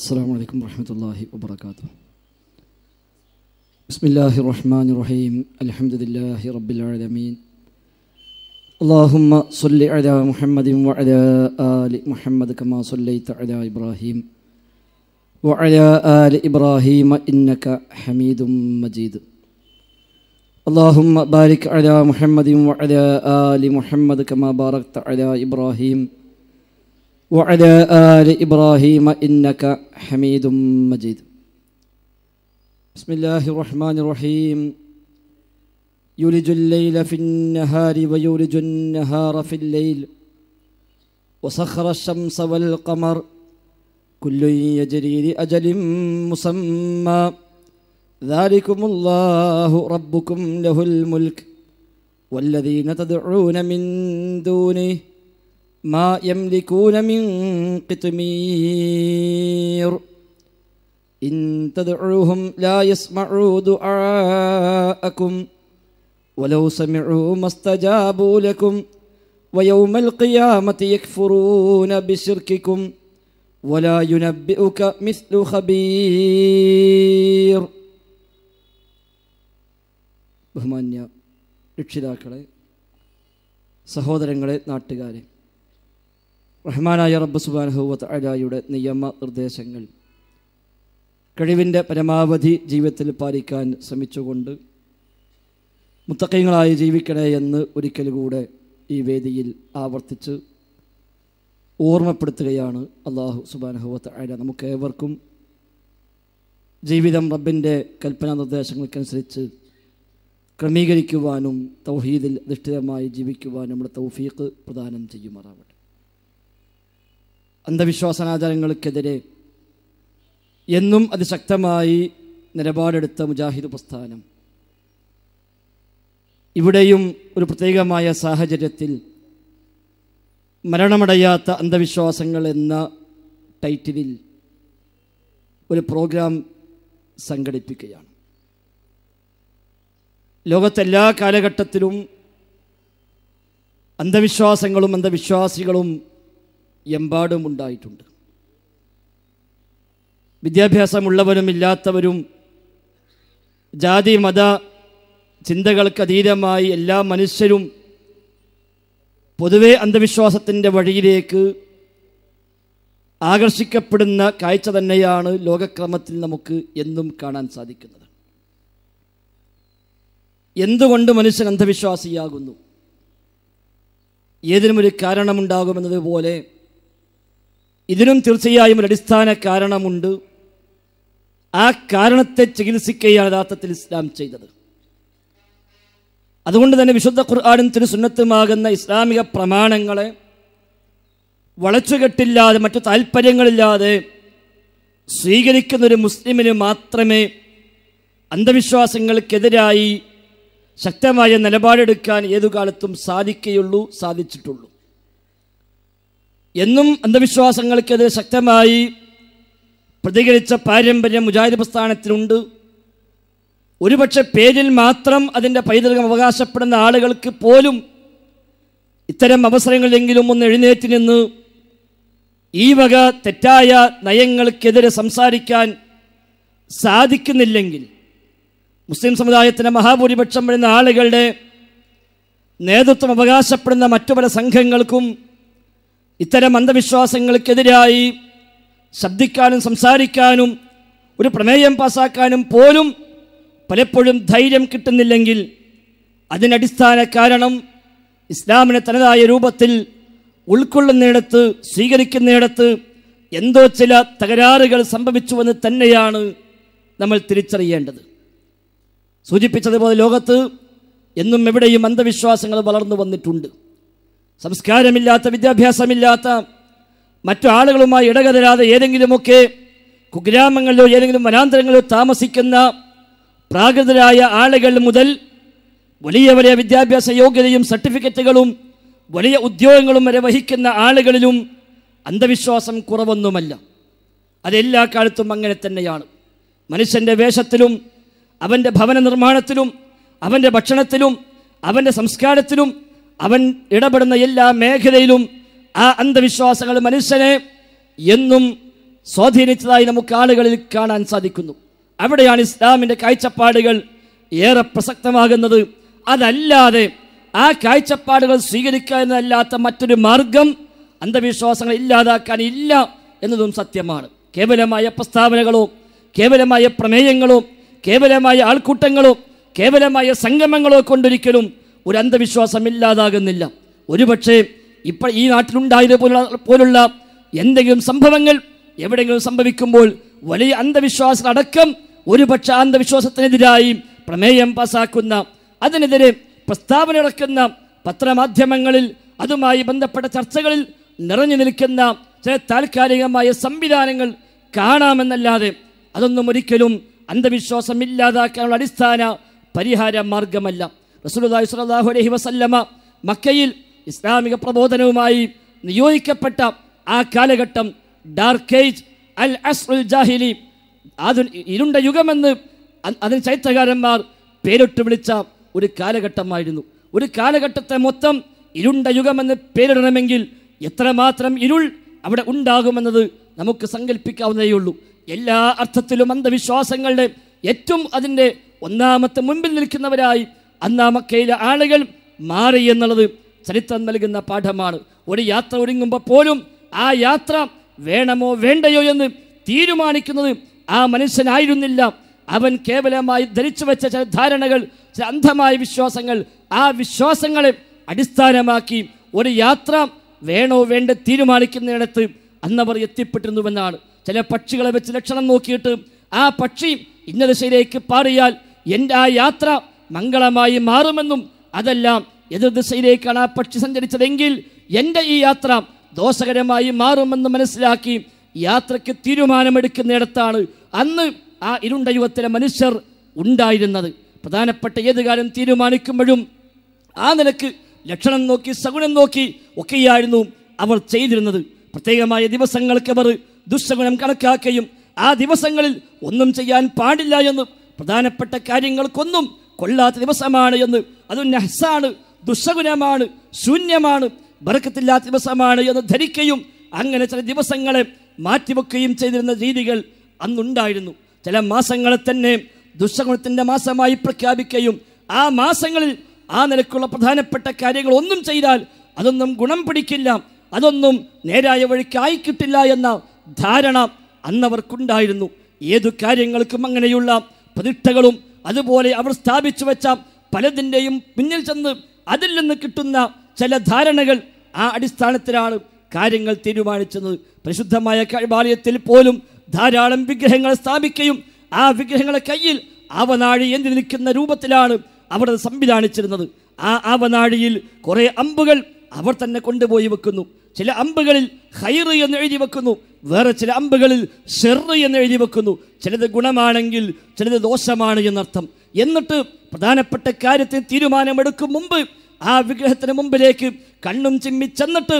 السلام عليكم ورحمة الله وبركاته بسم الله الرحمن الرحيم الحمد لله رب العالمين اللهم صل على محمد وعلى آل محمد كما صليت على إبراهيم وعلى آل إبراهيم إنك حميد مجيد اللهم بارك على محمد وعلى آل محمد كما باركت على إبراهيم وعلى وعلى آل إبراهيم إنك حميد مجيد بسم الله الرحمن الرحيم يولج الليل في النهار ويولج النهار في الليل وسخر الشمس والقمر كل يجري لأجل مسمى ذلكم الله ربكم له الملك والذين تدعون من دونه ما يملكون من قطمير إن تدعوهم لا يسمعوا دعاءكم ولو سمعوا ما استجابوا لكم ويوم القيامة يكفرون بشرككم ولا ينبئك مثل خبير ബഹുമാന്യ രക്ഷിതാക്കളെ സഹോദരങ്ങളെ നാട്ടുകാരെ റഹ്മാനായ റബ്ബ് സുബാനഹുവത്ത് അലായുടെ നിയമ നിർദ്ദേശങ്ങൾ കഴിവിൻ്റെ പരമാവധി ജീവിതത്തിൽ പാലിക്കാൻ ശ്രമിച്ചുകൊണ്ട് മുത്തക്കൈങ്ങളായി ജീവിക്കണേ എന്ന് ഒരിക്കൽ കൂടെ ഈ വേദിയിൽ ആവർത്തിച്ച് ഓർമ്മപ്പെടുത്തുകയാണ് അള്ളാഹു സുബാനഹുവത്ത് അല നമുക്ക് ഏവർക്കും ജീവിതം റബ്ബിൻ്റെ കൽപ്പനാ നിർദ്ദേശങ്ങൾക്കനുസരിച്ച് ക്രമീകരിക്കുവാനും തൗഹീദിൽ അധിഷ്ഠിതമായി ജീവിക്കുവാനും നമ്മുടെ തൗഫീഖ് പ്രദാനം ചെയ്യുമാറാവട്ടെ അന്ധവിശ്വാസനാചാരങ്ങൾക്കെതിരെ എന്നും അതിശക്തമായി നിലപാടെടുത്ത മുജാഹിദ് പ്രസ്ഥാനം ഇവിടെയും ഒരു പ്രത്യേകമായ സാഹചര്യത്തിൽ മരണമടയാത്ത അന്ധവിശ്വാസങ്ങൾ എന്ന ടൈറ്റിലിൽ ഒരു പ്രോഗ്രാം സംഘടിപ്പിക്കുകയാണ് ലോകത്തെല്ലാ കാലഘട്ടത്തിലും അന്ധവിശ്വാസങ്ങളും അന്ധവിശ്വാസികളും എമ്പാടുമുണ്ടായിട്ടുണ്ട് ഉണ്ടായിട്ടുണ്ട് വിദ്യാഭ്യാസമുള്ളവരും ഇല്ലാത്തവരും ജാതി മത ചിന്തകൾക്കതീതമായി എല്ലാ മനുഷ്യരും പൊതുവെ അന്ധവിശ്വാസത്തിൻ്റെ വഴിയിലേക്ക് ആകർഷിക്കപ്പെടുന്ന കാഴ്ച തന്നെയാണ് ലോകക്രമത്തിൽ നമുക്ക് എന്നും കാണാൻ സാധിക്കുന്നത് എന്തുകൊണ്ട് മനുഷ്യൻ അന്ധവിശ്വാസിയാകുന്നു ഒരു കാരണമുണ്ടാകുമെന്നതുപോലെ ഇതിനും തീർച്ചയായും ഒരു അടിസ്ഥാന കാരണമുണ്ട് ആ കാരണത്തെ ചികിത്സിക്കുകയാണ് യഥാർത്ഥത്തിൽ ഇസ്ലാം ചെയ്തത് അതുകൊണ്ട് തന്നെ വിശുദ്ധ ഖുർആാനും തിരുസുന്നത്തുമാകുന്ന ഇസ്ലാമിക പ്രമാണങ്ങളെ വളച്ചുകെട്ടില്ലാതെ മറ്റു താല്പര്യങ്ങളില്ലാതെ സ്വീകരിക്കുന്ന ഒരു മുസ്ലിമിന് മാത്രമേ അന്ധവിശ്വാസങ്ങൾക്കെതിരായി ശക്തമായ നിലപാടെടുക്കാൻ ഏതു കാലത്തും സാധിക്കുകയുള്ളൂ സാധിച്ചിട്ടുള്ളൂ എന്നും അന്ധവിശ്വാസങ്ങൾക്കെതിരെ ശക്തമായി പ്രതികരിച്ച പാരമ്പര്യം മുജാഹിദ് പ്രസ്ഥാനത്തിനുണ്ട് ഒരുപക്ഷെ പേരിൽ മാത്രം അതിൻ്റെ പൈതൃകം അവകാശപ്പെടുന്ന ആളുകൾക്ക് പോലും ഇത്തരം അവസരങ്ങളിലെങ്കിലും ഒന്ന് എഴുന്നേറ്റ് നിന്ന് ഈ വക തെറ്റായ നയങ്ങൾക്കെതിരെ സംസാരിക്കാൻ സാധിക്കുന്നില്ലെങ്കിൽ മുസ്ലിം സമുദായത്തിൻ്റെ മഹാഭൂരിപക്ഷം വരുന്ന ആളുകളുടെ നേതൃത്വം അവകാശപ്പെടുന്ന മറ്റു പല സംഘങ്ങൾക്കും ഇത്തരം അന്ധവിശ്വാസങ്ങൾക്കെതിരായി ശബ്ദിക്കാനും സംസാരിക്കാനും ഒരു പ്രമേയം പാസാക്കാനും പോലും പലപ്പോഴും ധൈര്യം കിട്ടുന്നില്ലെങ്കിൽ അതിനടിസ്ഥാന കാരണം ഇസ്ലാമിനെ തനതായ രൂപത്തിൽ ഉൾക്കൊള്ളുന്നിടത്ത് സ്വീകരിക്കുന്നിടത്ത് എന്തോ ചില തകരാറുകൾ സംഭവിച്ചുവെന്ന് തന്നെയാണ് നമ്മൾ തിരിച്ചറിയേണ്ടത് സൂചിപ്പിച്ചതുപോലെ ലോകത്ത് എന്നും എവിടെയും അന്ധവിശ്വാസങ്ങൾ വളർന്നു വന്നിട്ടുണ്ട് സംസ്കാരമില്ലാത്ത വിദ്യാഭ്യാസമില്ലാത്ത മറ്റു ആളുകളുമായി ഇടകതരാതെ ഏതെങ്കിലുമൊക്കെ കുഗ്രാമങ്ങളിലോ ഏതെങ്കിലും വനാന്തരങ്ങളിലോ താമസിക്കുന്ന പ്രാകൃതരായ ആളുകൾ മുതൽ വലിയ വലിയ വിദ്യാഭ്യാസ യോഗ്യതയും സർട്ടിഫിക്കറ്റുകളും വലിയ ഉദ്യോഗങ്ങളും വരെ വഹിക്കുന്ന ആളുകളിലും അന്ധവിശ്വാസം കുറവൊന്നുമല്ല അതെല്ലാ കാലത്തും അങ്ങനെ തന്നെയാണ് മനുഷ്യൻ്റെ വേഷത്തിലും അവൻ്റെ ഭവന നിർമ്മാണത്തിലും അവൻ്റെ ഭക്ഷണത്തിലും അവൻ്റെ സംസ്കാരത്തിലും അവൻ ഇടപെടുന്ന എല്ലാ മേഖലയിലും ആ അന്ധവിശ്വാസങ്ങൾ മനുഷ്യനെ എന്നും സ്വാധീനിച്ചതായി നമുക്ക് ആളുകളിൽ കാണാൻ സാധിക്കുന്നു അവിടെയാണ് ഇസ്ലാമിൻ്റെ കാഴ്ചപ്പാടുകൾ ഏറെ പ്രസക്തമാകുന്നത് അതല്ലാതെ ആ കാഴ്ചപ്പാടുകൾ സ്വീകരിക്കുക എന്നല്ലാത്ത മറ്റൊരു മാർഗം അന്ധവിശ്വാസങ്ങൾ ഇല്ലാതാക്കാൻ ഇല്ല എന്നതും സത്യമാണ് കേവലമായ പ്രസ്താവനകളോ കേവലമായ പ്രമേയങ്ങളോ കേവലമായ ആൾക്കൂട്ടങ്ങളോ കേവലമായ സംഗമങ്ങളോ കൊണ്ടൊരിക്കലും ഒരു അന്ധവിശ്വാസം ഇല്ലാതാകുന്നില്ല ഒരുപക്ഷേ ഇപ്പോൾ ഈ നാട്ടിലുണ്ടായത് പോലുള്ള എന്തെങ്കിലും സംഭവങ്ങൾ എവിടെയെങ്കിലും സംഭവിക്കുമ്പോൾ വലിയ അന്ധവിശ്വാസമടക്കം ഒരുപക്ഷെ അന്ധവിശ്വാസത്തിനെതിരായി പ്രമേയം പാസാക്കുന്ന അതിനെതിരെ പ്രസ്താവന ഇറക്കുന്ന പത്രമാധ്യമങ്ങളിൽ അതുമായി ബന്ധപ്പെട്ട ചർച്ചകളിൽ നിറഞ്ഞു നിൽക്കുന്ന ചില താൽക്കാലികമായ സംവിധാനങ്ങൾ കാണാമെന്നല്ലാതെ അതൊന്നും ഒരിക്കലും അന്ധവിശ്വാസം ഇല്ലാതാക്കാനുള്ള അടിസ്ഥാന പരിഹാര മാർഗമല്ല റസൂലുള്ളാഹി സ്വല്ലല്ലാഹു അലൈഹി വസല്ലമ മക്കയിൽ ഇസ്ലാമിക പ്രബോധനവുമായി നിയോഗിക്കപ്പെട്ട ആ കാലഘട്ടം ഡാർക്ക് ഏജ് അൽ അസ്ഉൽ ജാഹിലി ആധു ഇരുണ്ട യുഗമെന്ന് അതിന് ചരിത്രകാരന്മാർ പേരിട്ട് വിളിച്ച ഒരു കാലഘട്ടമായിരുന്നു ഒരു കാലഘട്ടത്തെ മൊത്തം ഇരുണ്ട യുഗമെന്ന് പേരിടണമെങ്കിൽ എത്രമാത്രം ഇരുൾ അവിടെ ഉണ്ടാകുമെന്നത് നമുക്ക് സങ്കല്പിക്കാവുന്നതേയുള്ളൂ എല്ലാ അർത്ഥത്തിലും അന്ധവിശ്വാസങ്ങളുടെ ഏറ്റവും അതിൻ്റെ ഒന്നാമത്തെ മുൻപിൽ നിൽക്കുന്നവരായി അന്നാമക്കയിലെ ആളുകൾ മാറി എന്നുള്ളത് ചരിത്രം നൽകുന്ന പാഠമാണ് ഒരു യാത്ര ഒരുങ്ങുമ്പോൾ പോലും ആ യാത്ര വേണമോ വേണ്ടയോ എന്ന് തീരുമാനിക്കുന്നത് ആ മനുഷ്യനായിരുന്നില്ല അവൻ കേവലമായി ധരിച്ചു വെച്ച ചില ധാരണകൾ ചില അന്ധമായ വിശ്വാസങ്ങൾ ആ വിശ്വാസങ്ങളെ അടിസ്ഥാനമാക്കി ഒരു യാത്ര വേണോ വേണ്ട തീരുമാനിക്കുന്നിടത്ത് അന്നവർ എത്തിപ്പെട്ടിരുന്നുവെന്നാണ് ചില പക്ഷികളെ വെച്ച് ലക്ഷണം നോക്കിയിട്ട് ആ പക്ഷി ഇന്ന ദിശയിലേക്ക് പാറിയാൽ എൻ്റെ ആ യാത്ര മംഗളമായി മാറുമെന്നും അതെല്ലാം എതിർ ദിശയിലേക്കാണ് ആ പക്ഷി സഞ്ചരിച്ചതെങ്കിൽ എൻ്റെ ഈ യാത്ര ദോഷകരമായി മാറുമെന്ന് മനസ്സിലാക്കി യാത്രയ്ക്ക് തീരുമാനമെടുക്കുന്നിടത്താണ് അന്ന് ആ ഇരുണ്ട യുവത്തിലെ മനുഷ്യർ ഉണ്ടായിരുന്നത് പ്രധാനപ്പെട്ട ഏത് കാലം തീരുമാനിക്കുമ്പോഴും ആ നിലക്ക് ലക്ഷണം നോക്കി സഗുണം നോക്കി ഒക്കെയായിരുന്നു അവർ ചെയ്തിരുന്നത് പ്രത്യേകമായ ദിവസങ്ങൾക്ക് അവർ ദുസ്സഗുണം കണക്കാക്കുകയും ആ ദിവസങ്ങളിൽ ഒന്നും ചെയ്യാൻ പാടില്ല എന്നും പ്രധാനപ്പെട്ട കാര്യങ്ങൾക്കൊന്നും കൊള്ളാത്ത ദിവസമാണ് എന്ന് അത് നഹ്സാണ് ദുസ്സഗുണമാണ് ശൂന്യമാണ് ബർക്കത്തില്ലാത്ത ദിവസമാണ് എന്ന് ധരിക്കുകയും അങ്ങനെ ചില ദിവസങ്ങളെ മാറ്റിവെക്കുകയും ചെയ്തിരുന്ന രീതികൾ അന്നുണ്ടായിരുന്നു ചില മാസങ്ങളെ തന്നെ ദുസ്സഗുണത്തിൻ്റെ മാസമായി പ്രഖ്യാപിക്കുകയും ആ മാസങ്ങളിൽ ആ നിലക്കുള്ള പ്രധാനപ്പെട്ട കാര്യങ്ങൾ ഒന്നും ചെയ്താൽ അതൊന്നും ഗുണം പിടിക്കില്ല അതൊന്നും നേരായ വഴിക്ക് ആയിക്കിട്ടില്ല എന്ന ധാരണ അന്നവർക്കുണ്ടായിരുന്നു ഏതു കാര്യങ്ങൾക്കും അങ്ങനെയുള്ള പ്രതിഷ്ഠകളും അതുപോലെ അവർ സ്ഥാപിച്ചു വെച്ച പലതിൻ്റെയും പിന്നിൽ ചെന്ന് അതിൽ നിന്ന് കിട്ടുന്ന ചില ധാരണകൾ ആ അടിസ്ഥാനത്തിലാണ് കാര്യങ്ങൾ തീരുമാനിച്ചത് പരിശുദ്ധമായ കഴിവാലയത്തിൽ പോലും ധാരാളം വിഗ്രഹങ്ങളെ സ്ഥാപിക്കുകയും ആ വിഗ്രഹങ്ങളെ കയ്യിൽ ആവനാഴി എന്ന് നിൽക്കുന്ന രൂപത്തിലാണ് അവർ സംവിധാനിച്ചിരുന്നത് ആ ആവനാഴിയിൽ കുറേ അമ്പുകൾ അവർ തന്നെ കൊണ്ടുപോയി വെക്കുന്നു ചില അമ്പുകളിൽ ഹൈറ് എന്ന് എഴുതി വെക്കുന്നു വേറെ ചില അമ്പുകളിൽ ഷെറ് എന്ന് എഴുതി വെക്കുന്നു ചിലത് ഗുണമാണെങ്കിൽ ചിലത് ദോഷമാണ് എന്നർത്ഥം എന്നിട്ട് പ്രധാനപ്പെട്ട കാര്യത്തിന് തീരുമാനമെടുക്കും മുമ്പ് ആ വിഗ്രഹത്തിന് മുമ്പിലേക്ക് കണ്ണും ചിമ്മി ചെന്നിട്ട്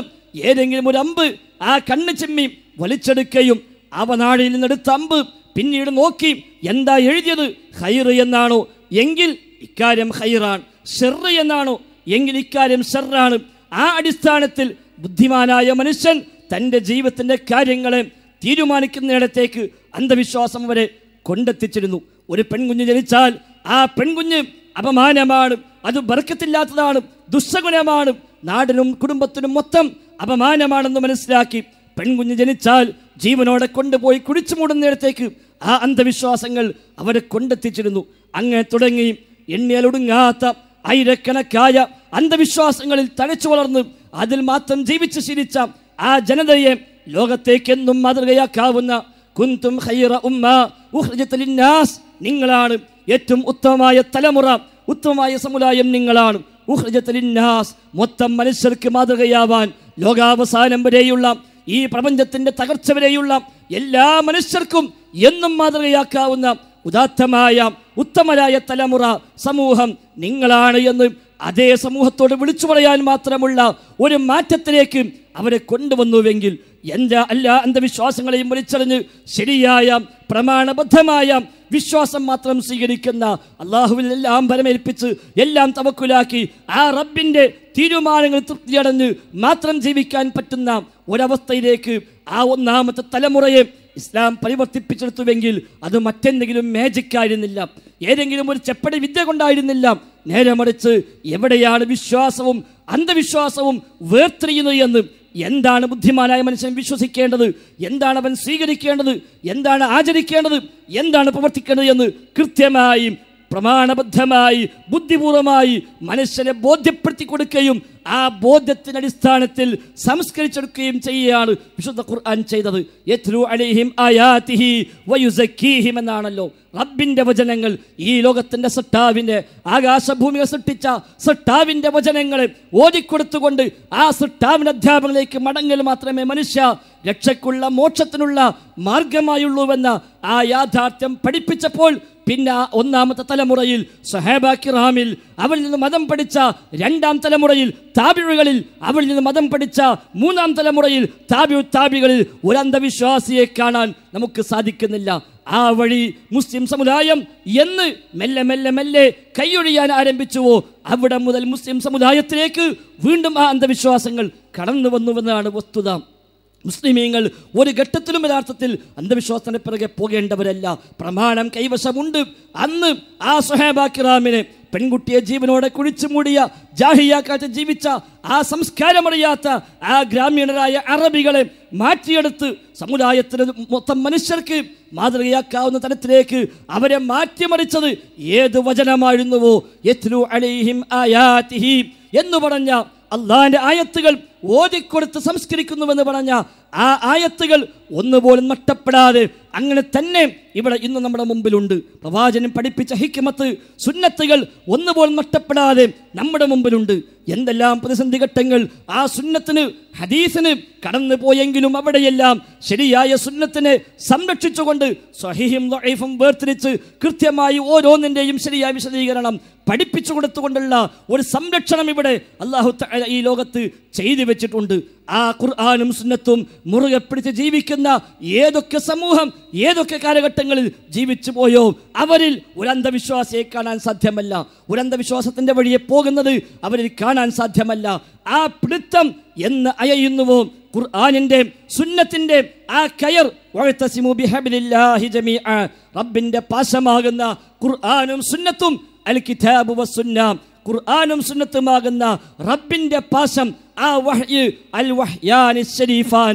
ഏതെങ്കിലും ഒരു അമ്പ് ആ കണ്ണ് ചിമ്മി വലിച്ചെടുക്കുകയും അവനാഴിയിൽ നിന്നെടുത്ത അമ്പ് പിന്നീട് നോക്കി എന്താ എഴുതിയത് ഹൈറ് എന്നാണോ എങ്കിൽ ഇക്കാര്യം ഹൈറാണ് ഷെറ് എന്നാണോ എങ്കിൽ ഇക്കാര്യം ഷെറാണ് ആ അടിസ്ഥാനത്തിൽ ബുദ്ധിമാനായ മനുഷ്യൻ തൻ്റെ ജീവിതത്തിൻ്റെ കാര്യങ്ങളെ തീരുമാനിക്കുന്നിടത്തേക്ക് അന്ധവിശ്വാസം വരെ കൊണ്ടെത്തിച്ചിരുന്നു ഒരു പെൺകുഞ്ഞ് ജനിച്ചാൽ ആ പെൺകുഞ്ഞ് അപമാനമാണ് അത് ബർക്കത്തില്ലാത്തതാണ് ദുസ്സഗുണമാണ് നാടിനും കുടുംബത്തിനും മൊത്തം അപമാനമാണെന്ന് മനസ്സിലാക്കി പെൺകുഞ്ഞ് ജനിച്ചാൽ ജീവനോടെ കൊണ്ടുപോയി കുടിച്ചു മൂടുന്നിടത്തേക്ക് ആ അന്ധവിശ്വാസങ്ങൾ അവരെ കൊണ്ടെത്തിച്ചിരുന്നു അങ്ങനെ തുടങ്ങി എണ്ണിയാലൊടുങ്ങാത്ത ആയിരക്കണക്കായ അന്ധവിശ്വാസങ്ങളിൽ തഴച്ചു വളർന്ന് അതിൽ മാത്രം ജീവിച്ച് ശീലിച്ച ആ ജനതയെ ലോകത്തേക്കെന്നും മാതൃകയാക്കാവുന്ന കുന്തും ഹൈറ ഉമ്മ ഉഹ്രജത്തലിന്നാസ് നിങ്ങളാണ് ഏറ്റവും ഉത്തമമായ തലമുറ ഉത്തമമായ സമുദായം നിങ്ങളാണ് ഉഹ്രജത്തലിന്നാസ് മൊത്തം മനുഷ്യർക്ക് മാതൃകയാവാൻ ലോകാവസാനം വരെയുള്ള ഈ പ്രപഞ്ചത്തിന്റെ തകർച്ച വരെയുള്ള എല്ലാ മനുഷ്യർക്കും എന്നും മാതൃകയാക്കാവുന്ന ഉദാത്തമായ ഉത്തമരായ തലമുറ സമൂഹം നിങ്ങളാണ് എന്ന് അതേ സമൂഹത്തോട് വിളിച്ചു പറയാൻ മാത്രമുള്ള ഒരു മാറ്റത്തിലേക്ക് അവരെ കൊണ്ടുവന്നുവെങ്കിൽ എൻ്റെ അല്ലാ അന്ധവിശ്വാസങ്ങളെയും വലിച്ചെറിഞ്ഞ് ശരിയായ പ്രമാണബദ്ധമായ വിശ്വാസം മാത്രം സ്വീകരിക്കുന്ന അള്ളാഹുവിൽ എല്ലാം പരമേൽപ്പിച്ച് എല്ലാം തവക്കുലാക്കി ആ റബ്ബിൻ്റെ തീരുമാനങ്ങൾ തൃപ്തിയടഞ്ഞ് മാത്രം ജീവിക്കാൻ പറ്റുന്ന ഒരവസ്ഥയിലേക്ക് ആ ഒന്നാമത്തെ തലമുറയെ ഇസ്ലാം പരിവർത്തിപ്പിച്ചെടുത്തുവെങ്കിൽ അത് മറ്റെന്തെങ്കിലും മാജിക്കായിരുന്നില്ല ഏതെങ്കിലും ഒരു ചെപ്പടി വിദ്യ കൊണ്ടായിരുന്നില്ല നേരെ മറിച്ച് എവിടെയാണ് വിശ്വാസവും അന്ധവിശ്വാസവും വേർത്തിരിയുന്നത് എന്ന് എന്താണ് ബുദ്ധിമാനായ മനുഷ്യൻ വിശ്വസിക്കേണ്ടത് എന്താണ് അവൻ സ്വീകരിക്കേണ്ടത് എന്താണ് ആചരിക്കേണ്ടത് എന്താണ് പ്രവർത്തിക്കേണ്ടത് എന്ന് കൃത്യമായി പ്രമാണബദ്ധമായി ബുദ്ധിപൂർവമായി മനുഷ്യനെ ബോധ്യപ്പെടുത്തി കൊടുക്കുകയും ആ ബോധ്യത്തിൻ്റെ അടിസ്ഥാനത്തിൽ സംസ്കരിച്ചെടുക്കുകയും ചെയ്യുകയാണ് വിശുദ്ധ ഖുർആൻ ചെയ്തത് എന്നാണല്ലോ റബ്ബിൻ്റെ വചനങ്ങൾ ഈ ലോകത്തിൻ്റെ സൃഷ്ടാവിൻ്റെ ആകാശഭൂമിയെ സൃഷ്ടിച്ച സൃഷ്ടാവിൻ്റെ വചനങ്ങൾ ഓടിക്കൊടുത്തുകൊണ്ട് ആ സൃഷ്ടാവിൻ്റെ അധ്യാപകനിലേക്ക് മടങ്ങൽ മാത്രമേ മനുഷ്യ രക്ഷയ്ക്കുള്ള മോക്ഷത്തിനുള്ള മാർഗമായുള്ളൂവെന്ന ആ യാഥാർത്ഥ്യം പഠിപ്പിച്ചപ്പോൾ പിന്നെ ഒന്നാമത്തെ തലമുറയിൽ സഹേബ കിറാമിൽ അവരിൽ നിന്ന് മതം പഠിച്ച രണ്ടാം തലമുറയിൽ താബിഴുകളിൽ അവരിൽ നിന്ന് മതം പഠിച്ച മൂന്നാം തലമുറയിൽ താബിയു താബികളിൽ ഒരു അന്ധവിശ്വാസിയെ കാണാൻ നമുക്ക് സാധിക്കുന്നില്ല ആ വഴി മുസ്ലിം സമുദായം എന്ന് മെല്ലെ മെല്ലെ മെല്ലെ കൈയൊഴിയാൻ ആരംഭിച്ചുവോ അവിടെ മുതൽ മുസ്ലിം സമുദായത്തിലേക്ക് വീണ്ടും ആ അന്ധവിശ്വാസങ്ങൾ കടന്നു വന്നുവെന്നാണ് വസ്തുത മുസ്ലിമീങ്ങൾ ഒരു ഘട്ടത്തിലും യഥാർത്ഥത്തിൽ അന്ധവിശ്വാസത്തിന് പിറകെ പോകേണ്ടവരല്ല പ്രമാണം കൈവശമുണ്ട് അന്ന് ആ സുഹേബാക്കിറാമിനെ പെൺകുട്ടിയെ ജീവനോടെ കുഴിച്ചു മൂടിയ ജാഹിയാക്കാറ്റ് ജീവിച്ച ആ സംസ്കാരമറിയാത്ത ആ ഗ്രാമീണരായ അറബികളെ മാറ്റിയെടുത്ത് സമുദായത്തിന് മൊത്തം മനുഷ്യർക്ക് മാതൃകയാക്കാവുന്ന തരത്തിലേക്ക് അവരെ മാറ്റിമറിച്ചത് ഏത് വചനമായിരുന്നുവോ എന്ന് പറഞ്ഞ അള്ളാന്റെ ആയത്തുകൾ ഓതിക്കൊടുത്ത് സംസ്കരിക്കുന്നുവെന്ന് പറഞ്ഞ ആ ആയത്തുകൾ ഒന്നുപോലും നഷ്ടപ്പെടാതെ അങ്ങനെ തന്നെ ഇവിടെ ഇന്ന് നമ്മുടെ മുമ്പിലുണ്ട് പ്രവാചനം പഠിപ്പിച്ച ഹിക്മത്ത് സുന്നത്തുകൾ ഒന്നുപോലും നഷ്ടപ്പെടാതെ നമ്മുടെ മുമ്പിലുണ്ട് എന്തെല്ലാം പ്രതിസന്ധി ഘട്ടങ്ങൾ ആ സുന്നത്തിന് ഹദീസിന് കടന്നു പോയെങ്കിലും അവിടെയെല്ലാം ശരിയായ സുന്നത്തിനെ സംരക്ഷിച്ചുകൊണ്ട് സ്വഹീഹും ലൈഫും വേർതിരിച്ച് കൃത്യമായി ഓരോന്നിൻ്റെയും ശരിയായ വിശദീകരണം പഠിപ്പിച്ചു കൊടുത്തുകൊണ്ടുള്ള ഒരു സംരക്ഷണം ഇവിടെ അള്ളാഹു ഈ ലോകത്ത് ചെയ്തു വെച്ചിട്ടുണ്ട് ആ ഖുർആാനും സുന്നത്തും മുറുകെ പിടിച്ച് ജീവിക്കുന്ന ഏതൊക്കെ സമൂഹം ഏതൊക്കെ കാലഘട്ടങ്ങളിൽ ജീവിച്ചു പോയോ അവരിൽ ഒരു അന്ധവിശ്വാസിയെ കാണാൻ സാധ്യമല്ല ഒരു അന്ധവിശ്വാസത്തിൻ്റെ വഴിയെ പോകുന്നത് അവരിൽ കാണാൻ സാധ്യമല്ല ആ പിടുത്തം എന്ന് അയയുന്നുവോ ഖുർആാനിൻ്റെ സുന്നത്തിൻ്റെ ആ കയർ റബ്ബിൻ്റെ പാശമാകുന്ന ഖുർആാനും സുന്നത്തും അൽ കിതാബ് വസുന്ന ഖുർആാനും സുന്നത്തുമാകുന്ന റബ്ബിൻ്റെ പാശം ആ വഹ്യ് അൽ വഹ്യാനി ഷരീഫാൻ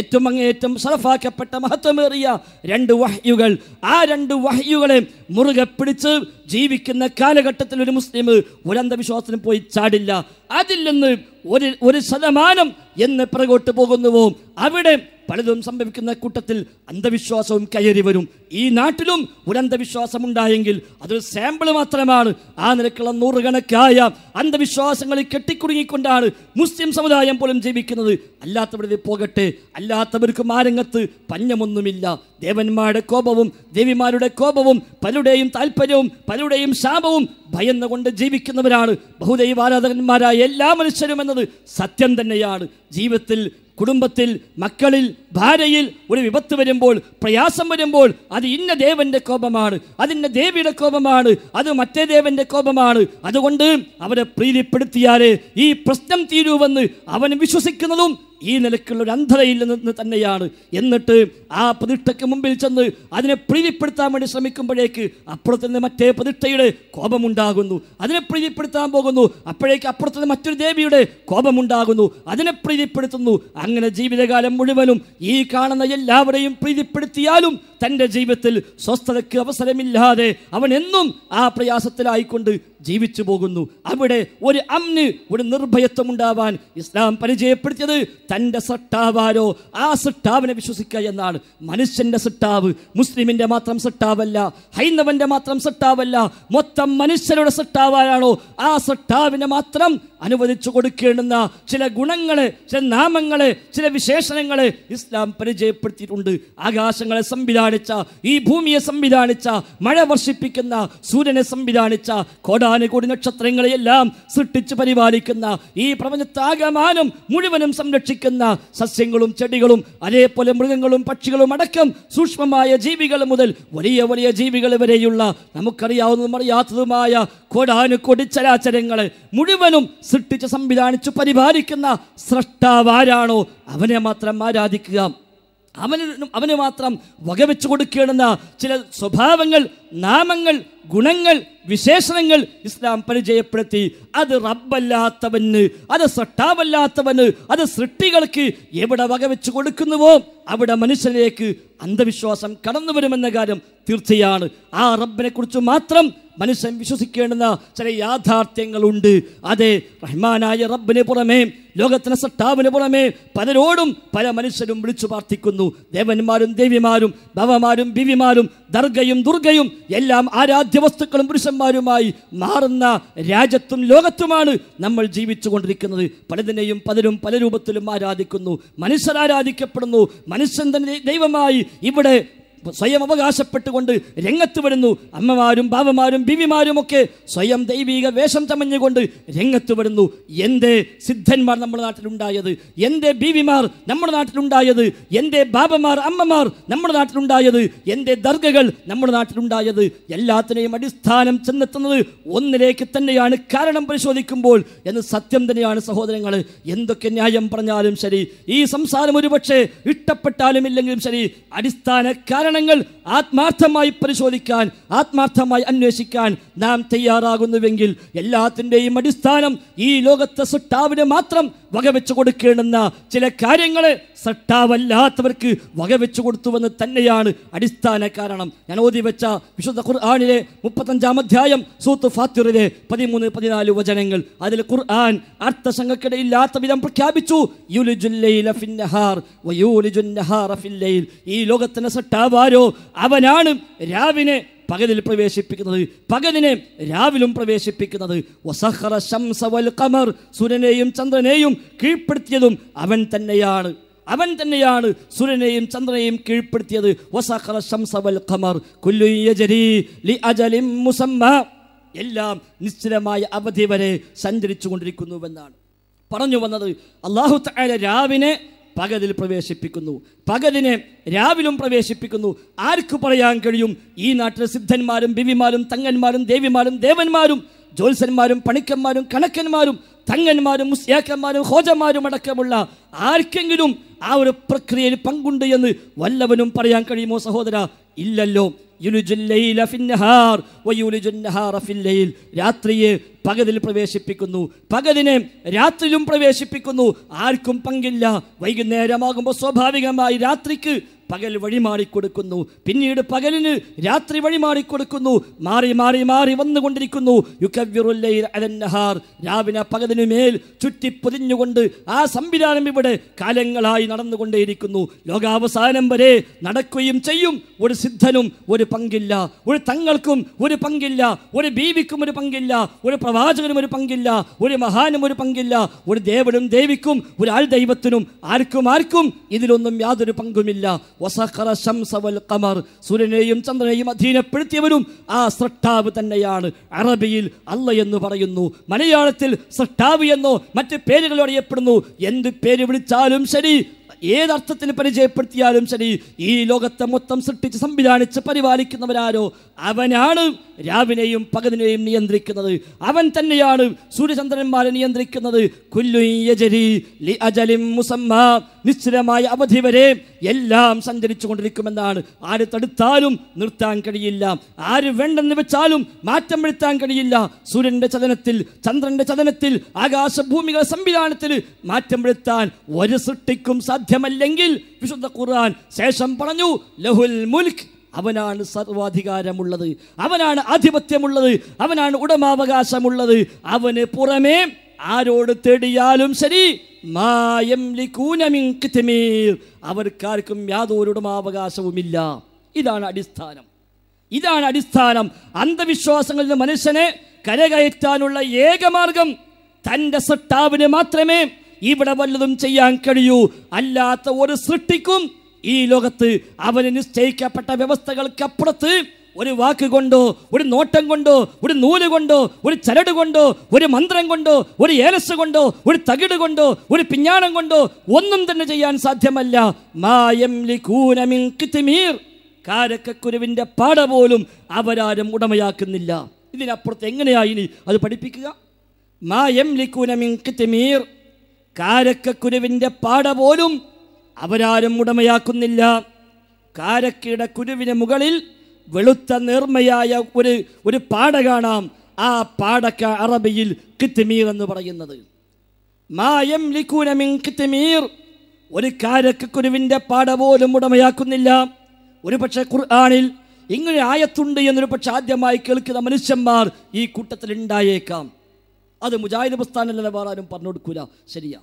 ഏറ്റവും അങ്ങേറ്റം സറഫാക്കപ്പെട്ട മഹത്വമേറിയ രണ്ട് വഹ്യുകൾ ആ രണ്ട് വഹ്യുകളെ മുറുകെ പിടിച്ച് ജീവിക്കുന്ന കാലഘട്ടത്തിൽ ഒരു മുസ്ലിം ഒരു അന്ധവിശ്വാസത്തിന് പോയി ചാടില്ല അതിൽ നിന്ന് ഒരു ഒരു ശതമാനം എന്ന് പിറകോട്ട് പോകുന്നുവോ അവിടെ പലതും സംഭവിക്കുന്ന കൂട്ടത്തിൽ അന്ധവിശ്വാസവും കയറി വരും ഈ നാട്ടിലും ഒരു അന്ധവിശ്വാസം ഉണ്ടായെങ്കിൽ അതൊരു സാമ്പിൾ മാത്രമാണ് ആ നിലക്കുള്ള നൂറുകണക്കായ അന്ധവിശ്വാസങ്ങളിൽ കെട്ടിക്കുടുങ്ങിക്കൊണ്ടാണ് മുസ്ലിം സമുദായം പോലും ജീവിക്കുന്നത് അല്ലാത്തവരിത് പോകട്ടെ അല്ലാത്തവർക്ക് മാരംഗത്ത് പഞ്ഞമൊന്നുമില്ല ദേവന്മാരുടെ കോപവും ദേവിമാരുടെ കോപവും പലരുടെയും താല്പര്യവും പലരുടെയും ശാപവും ഭയന്നുകൊണ്ട് ജീവിക്കുന്നവരാണ് ബഹുദൈവാരാധകന്മാരായ എല്ലാ മനുഷ്യരും എന്നത് സത്യം തന്നെയാണ് ജീവിതത്തിൽ കുടുംബത്തിൽ മക്കളിൽ ഭാര്യയിൽ ഒരു വിപത്ത് വരുമ്പോൾ പ്രയാസം വരുമ്പോൾ അത് ഇന്ന ദേവൻ്റെ കോപമാണ് അതിന്ന ദേവിയുടെ കോപമാണ് അത് മറ്റേ ദേവൻ്റെ കോപമാണ് അതുകൊണ്ട് അവരെ പ്രീതിപ്പെടുത്തിയാലേ ഈ പ്രശ്നം തീരുവെന്ന് അവൻ വിശ്വസിക്കുന്നതും ഈ നിലക്കുള്ള ഒരു അന്ധതയിൽ നിന്ന് തന്നെയാണ് എന്നിട്ട് ആ പ്രതിഷ്ഠയ്ക്ക് മുമ്പിൽ ചെന്ന് അതിനെ പ്രീതിപ്പെടുത്താൻ വേണ്ടി ശ്രമിക്കുമ്പോഴേക്ക് അപ്പുറത്ത് നിന്ന് മറ്റേ പ്രതിഷ്ഠയുടെ കോപമുണ്ടാകുന്നു അതിനെ പ്രീതിപ്പെടുത്താൻ പോകുന്നു അപ്പോഴേക്ക് അപ്പുറത്ത് നിന്ന് മറ്റൊരു ദേവിയുടെ കോപമുണ്ടാകുന്നു അതിനെ പ്രീതിപ്പെടുത്തുന്നു അങ്ങനെ ജീവിതകാലം മുഴുവനും ഈ കാണുന്ന എല്ലാവരെയും പ്രീതിപ്പെടുത്തിയാലും തൻ്റെ ജീവിതത്തിൽ സ്വസ്ഥതയ്ക്ക് അവസരമില്ലാതെ അവൻ എന്നും ആ പ്രയാസത്തിലായിക്കൊണ്ട് ജീവിച്ചു പോകുന്നു അവിടെ ഒരു അമ്ന് ഒരു നിർഭയത്വം ഉണ്ടാവാൻ ഇസ്ലാം പരിചയപ്പെടുത്തിയത് തൻ്റെ സട്ടാവാരോ ആ സട്ടാവിനെ വിശ്വസിക്കുക എന്നാണ് മനുഷ്യൻ്റെ സട്ടാവ് മുസ്ലിമിൻ്റെ മാത്രം സട്ടാവല്ല ഹൈന്ദവൻ്റെ മാത്രം സട്ടാവല്ല മൊത്തം മനുഷ്യരുടെ സട്ടാവാരാണോ ആ സട്ടാവിനെ മാത്രം അനുവദിച്ചു കൊടുക്കേണ്ടുന്ന ചില ഗുണങ്ങൾ ചില നാമങ്ങൾ ചില വിശേഷണങ്ങൾ ഇസ്ലാം പരിചയപ്പെടുത്തിയിട്ടുണ്ട് ആകാശങ്ങളെ സംവിധാനിച്ച ഈ ഭൂമിയെ സംവിധാനിച്ച മഴ വർഷിപ്പിക്കുന്ന സൂര്യനെ സംവിധാനിച്ച കോടാനുകൂടി നക്ഷത്രങ്ങളെയെല്ലാം സൃഷ്ടിച്ച് പരിപാലിക്കുന്ന ഈ പ്രപഞ്ചത്താകമാനം മുഴുവനും സംരക്ഷിക്കുന്ന സസ്യങ്ങളും ചെടികളും അതേപോലെ മൃഗങ്ങളും പക്ഷികളും അടക്കം സൂക്ഷ്മമായ ജീവികൾ മുതൽ വലിയ വലിയ ജീവികൾ വരെയുള്ള നമുക്കറിയാവുന്നതും അറിയാത്തതുമായ കോടാനുകോടി ചരാചരങ്ങൾ മുഴുവനും സൃഷ്ടിച്ച് സംവിധാനിച്ചു പരിപാലിക്കുന്ന സൃഷ്ടാവാരാണോ അവനെ മാത്രം ആരാധിക്കുക അവന് അവന് മാത്രം വകവെച്ചു കൊടുക്കേണ്ടുന്ന ചില സ്വഭാവങ്ങൾ നാമങ്ങൾ ഗുണങ്ങൾ വിശേഷണങ്ങൾ ഇസ്ലാം പരിചയപ്പെടുത്തി അത് റബ്ബല്ലാത്തവന് അത് സട്ടാവല്ലാത്തവന് അത് സൃഷ്ടികൾക്ക് എവിടെ വകവെച്ചു കൊടുക്കുന്നുവോ അവിടെ മനുഷ്യനിലേക്ക് അന്ധവിശ്വാസം കടന്നു വരുമെന്ന കാര്യം തീർച്ചയാണ് ആ റബ്ബിനെക്കുറിച്ച് മാത്രം മനുഷ്യൻ വിശ്വസിക്കേണ്ടുന്ന ചില യാഥാർത്ഥ്യങ്ങളുണ്ട് അതെ റഹ്മാനായ റബ്ബിന് പുറമേ ലോകത്തിന് സട്ടാവിന് പുറമേ പലരോടും പല മനുഷ്യരും വിളിച്ചു പ്രാർത്ഥിക്കുന്നു ദേവന്മാരും ദേവിമാരും ഭവമാരും ബിവിമാരും ദർഗയും ദുർഗയും എല്ലാം ആരാധ്യ വസ്തുക്കളും പുരുഷന്മാരുമായി മാറുന്ന രാജ്യത്തും ലോകത്തുമാണ് നമ്മൾ ജീവിച്ചു കൊണ്ടിരിക്കുന്നത് പലതിനെയും പലരും പല രൂപത്തിലും ആരാധിക്കുന്നു മനുഷ്യർ ആരാധിക്കപ്പെടുന്നു മനുഷ്യൻ തന്നെ ദൈവമായി ഇവിടെ സ്വയം അവകാശപ്പെട്ടുകൊണ്ട് രംഗത്ത് വരുന്നു അമ്മമാരും ബാബമാരും ബിവിമാരും ഒക്കെ സ്വയം ദൈവിക വേഷം ചമഞ്ഞുകൊണ്ട് രംഗത്ത് വരുന്നു എൻ്റെ സിദ്ധന്മാർ നമ്മുടെ നാട്ടിലുണ്ടായത് എൻ്റെ ബിവിമാർ നമ്മുടെ നാട്ടിലുണ്ടായത് എൻ്റെ ബാബമാർ അമ്മമാർ നമ്മുടെ നാട്ടിലുണ്ടായത് എൻ്റെ ദർഗകൾ നമ്മുടെ നാട്ടിലുണ്ടായത് എല്ലാത്തിനെയും അടിസ്ഥാനം ചെന്നെത്തുന്നത് ഒന്നിലേക്ക് തന്നെയാണ് കാരണം പരിശോധിക്കുമ്പോൾ എന്ന് സത്യം തന്നെയാണ് സഹോദരങ്ങൾ എന്തൊക്കെ ന്യായം പറഞ്ഞാലും ശരി ഈ സംസാരം ഒരുപക്ഷെ ഇഷ്ടപ്പെട്ടാലും ഇല്ലെങ്കിലും ശരി അടിസ്ഥാന കാരണം കാരണങ്ങൾ ആത്മാർത്ഥമായി പരിശോധിക്കാൻ ആത്മാർത്ഥമായി അന്വേഷിക്കാൻ നാം തയ്യാറാകുന്നുവെങ്കിൽ എല്ലാത്തിൻ്റെയും അടിസ്ഥാനം ഈ ലോകത്തെ സുട്ടാവിനെ മാത്രം വകവെച്ചു കൊടുക്കേണ്ടുന്ന ചില കാര്യങ്ങൾ സട്ടാവല്ലാത്തവർക്ക് വകവെച്ചു കൊടുത്തുവെന്ന് തന്നെയാണ് അടിസ്ഥാന കാരണം ഞാൻ ഓതി വെച്ച വിശുദ്ധ ഖുർആാനിലെ മുപ്പത്തഞ്ചാം അധ്യായം സൂത്ത് ഫാത്തിറിലെ പതിമൂന്ന് പതിനാല് വചനങ്ങൾ അതിൽ ഖുർആൻ അർത്ഥശങ്കക്കിടയില്ലാത്ത വിധം പ്രഖ്യാപിച്ചു ഈ ലോകത്തിന് സട്ടാവാരോ അവനാണ് രാവിനെ പകലിൽ പ്രവേശിപ്പിക്കുന്നത് പകലിനെ രാവിലും പ്രവേശിപ്പിക്കുന്നത് വസഹറ സൂര്യനെയും ചന്ദ്രനെയും കീഴ്പ്പെടുത്തിയതും അവൻ തന്നെയാണ് അവൻ തന്നെയാണ് സൂര്യനെയും ചന്ദ്രനെയും കീഴ്പ്പെടുത്തിയത് വസഹറ ഖമർ കുല്ലു ലി എല്ലാം നിശ്ചലമായ അവധി വരെ സഞ്ചരിച്ചു കൊണ്ടിരിക്കുന്നുവെന്നാണ് പറഞ്ഞു വന്നത് അള്ളാഹു രാവിനെ പകതിൽ പ്രവേശിപ്പിക്കുന്നു പകതിനെ രാവിലും പ്രവേശിപ്പിക്കുന്നു ആർക്ക് പറയാൻ കഴിയും ഈ നാട്ടിലെ സിദ്ധന്മാരും ബിവിമാരും തങ്ങന്മാരും ദേവിമാരും ദേവന്മാരും ജ്യോത്സന്മാരും പണിക്കന്മാരും കണക്കന്മാരും തങ്ങന്മാരും മുസ്യാക്കന്മാരും ഹോജന്മാരും അടക്കമുള്ള ആർക്കെങ്കിലും ആ ഒരു പ്രക്രിയയിൽ പങ്കുണ്ട് എന്ന് വല്ലവനും പറയാൻ കഴിയുമോ സഹോദര ഇല്ലല്ലോ രാത്രിയെ പകതിൽ പ്രവേശിപ്പിക്കുന്നു പകലിനെ രാത്രിയിലും പ്രവേശിപ്പിക്കുന്നു ആർക്കും പങ്കില്ല വൈകുന്നേരമാകുമ്പോൾ സ്വാഭാവികമായി രാത്രിക്ക് പകൽ വഴിമാറിക്കൊടുക്കുന്നു പിന്നീട് പകലിന് രാത്രി വഴിമാറിക്കൊടുക്കുന്നു മാറി മാറി മാറി വന്നുകൊണ്ടിരിക്കുന്നു യുക്കവ്യുറുല്ലഹാർ രാവിലെ പകലിനു മേൽ ചുറ്റിപ്പൊതിഞ്ഞുകൊണ്ട് ആ സംവിധാനം ഇവിടെ കാലങ്ങളായി നടന്നുകൊണ്ടേയിരിക്കുന്നു ലോകാവസാനം വരെ നടക്കുകയും ചെയ്യും ഒരു സിദ്ധനും ഒരു പങ്കില്ല ഒരു തങ്ങൾക്കും ഒരു പങ്കില്ല ഒരു ബീവിക്കും ഒരു പങ്കില്ല ഒരു പ്രവാചകനും ഒരു പങ്കില്ല ഒരു മഹാനും ഒരു പങ്കില്ല ഒരു ദേവനും ദേവിക്കും ഒരു ആൾ ദൈവത്തിനും ആർക്കും ആർക്കും ഇതിലൊന്നും യാതൊരു പങ്കുമില്ല വസഖറ കമർ സൂര്യനെയും ചന്ദ്രനെയും അധീനപ്പെടുത്തിയവരും ആ സൃഷ്ടാവ് തന്നെയാണ് അറബിയിൽ അല്ല എന്ന് പറയുന്നു മലയാളത്തിൽ സൃഷ്ടാവ് എന്നോ മറ്റ് പേരുകളോ അറിയപ്പെടുന്നു എന്ത് പേര് വിളിച്ചാലും ശരി ഏതർത്ഥത്തിന് പരിചയപ്പെടുത്തിയാലും ശരി ഈ ലോകത്തെ മൊത്തം സൃഷ്ടിച്ച് സംവിധാനിച്ച് പരിപാലിക്കുന്നവരാരോ അവനാണ് രാവിനെയും പകലിനെയും നിയന്ത്രിക്കുന്നത് അവൻ തന്നെയാണ് സൂര്യചന്ദ്രന്മാരെ നിയന്ത്രിക്കുന്നത് കുല്ലു യജരി നിശ്ചിതമായ അവധി വരെ എല്ലാം സഞ്ചരിച്ചു കൊണ്ടിരിക്കുമെന്നാണ് ആര് തടുത്താലും നിർത്താൻ കഴിയില്ല ആര് വേണ്ടെന്ന് വെച്ചാലും മാറ്റം വരുത്താൻ കഴിയില്ല സൂര്യന്റെ ചലനത്തിൽ ചന്ദ്രന്റെ ചലനത്തിൽ ആകാശഭൂമികൾ സംവിധാനത്തിൽ മാറ്റം വരുത്താൻ ഒരു സൃഷ്ടിക്കും സാധ്യമല്ലെങ്കിൽ വിശുദ്ധ ഖുർആൻ ശേഷം പറഞ്ഞു ലഹുൽ മുൽക്ക് അവനാണ് സർവാധികാരമുള്ളത് അവനാണ് ആധിപത്യമുള്ളത് അവനാണ് ഉടമാവകാശമുള്ളത് അവന് പുറമേ ആരോട് തേടിയാലും ശരി അവർക്കാർക്കും യാതൊരു അവകാശവുമില്ല ഇതാണ് അടിസ്ഥാനം ഇതാണ് അടിസ്ഥാനം അന്ധവിശ്വാസങ്ങളിൽ നിന്ന് മനുഷ്യനെ കരകയറ്റാനുള്ള ഏകമാർഗം തൻ്റെ സൃഷ്ടാവിന് മാത്രമേ ഇവിടെ വല്ലതും ചെയ്യാൻ കഴിയൂ അല്ലാത്ത ഒരു സൃഷ്ടിക്കും ഈ ലോകത്ത് അവന് നിശ്ചയിക്കപ്പെട്ട വ്യവസ്ഥകൾക്കപ്പുറത്ത് ഒരു വാക്ക് കൊണ്ടോ ഒരു നോട്ടം കൊണ്ടോ ഒരു നൂല് കൊണ്ടോ ഒരു ചരട് കൊണ്ടോ ഒരു മന്ത്രം കൊണ്ടോ ഒരു ഏലസ് കൊണ്ടോ ഒരു തകിട് കൊണ്ടോ ഒരു പിഞ്ഞാണം കൊണ്ടോ ഒന്നും തന്നെ ചെയ്യാൻ സാധ്യമല്ല കാരക്കുരുവിൻ്റെ പാട പോലും അവരാരും ഉടമയാക്കുന്നില്ല ഇതിനപ്പുറത്ത് എങ്ങനെയാ ഇനി അത് പഠിപ്പിക്കുക മാ എം കാരക്കുരുവിൻ്റെ പാട പോലും അവരാരും ഉടമയാക്കുന്നില്ല കാരക്കയുടെ കുരുവിന് മുകളിൽ വെളുത്ത നേർമ്മയായ ഒരു ഒരു പാട കാണാം ആ പാടക്ക അറബിയിൽ കിത്തിമീർ എന്ന് പറയുന്നത് മായം ലിക്കൂനമിൻ കിത്തിമീർ ഒരു കാരക്കുരുവിൻ്റെ പാട പോലും ഉടമയാക്കുന്നില്ല ഒരു പക്ഷേ ഖുർആാനിൽ ഇങ്ങനെ ആയത്തുണ്ട് എന്നൊരു പക്ഷെ ആദ്യമായി കേൾക്കുന്ന മനുഷ്യന്മാർ ഈ കൂട്ടത്തിൽ ഉണ്ടായേക്കാം അത് മുജാഹിദ് പ്രസ്ഥാനം നിലപാടാനും പറഞ്ഞു കൊടുക്കൂല ശരിയാ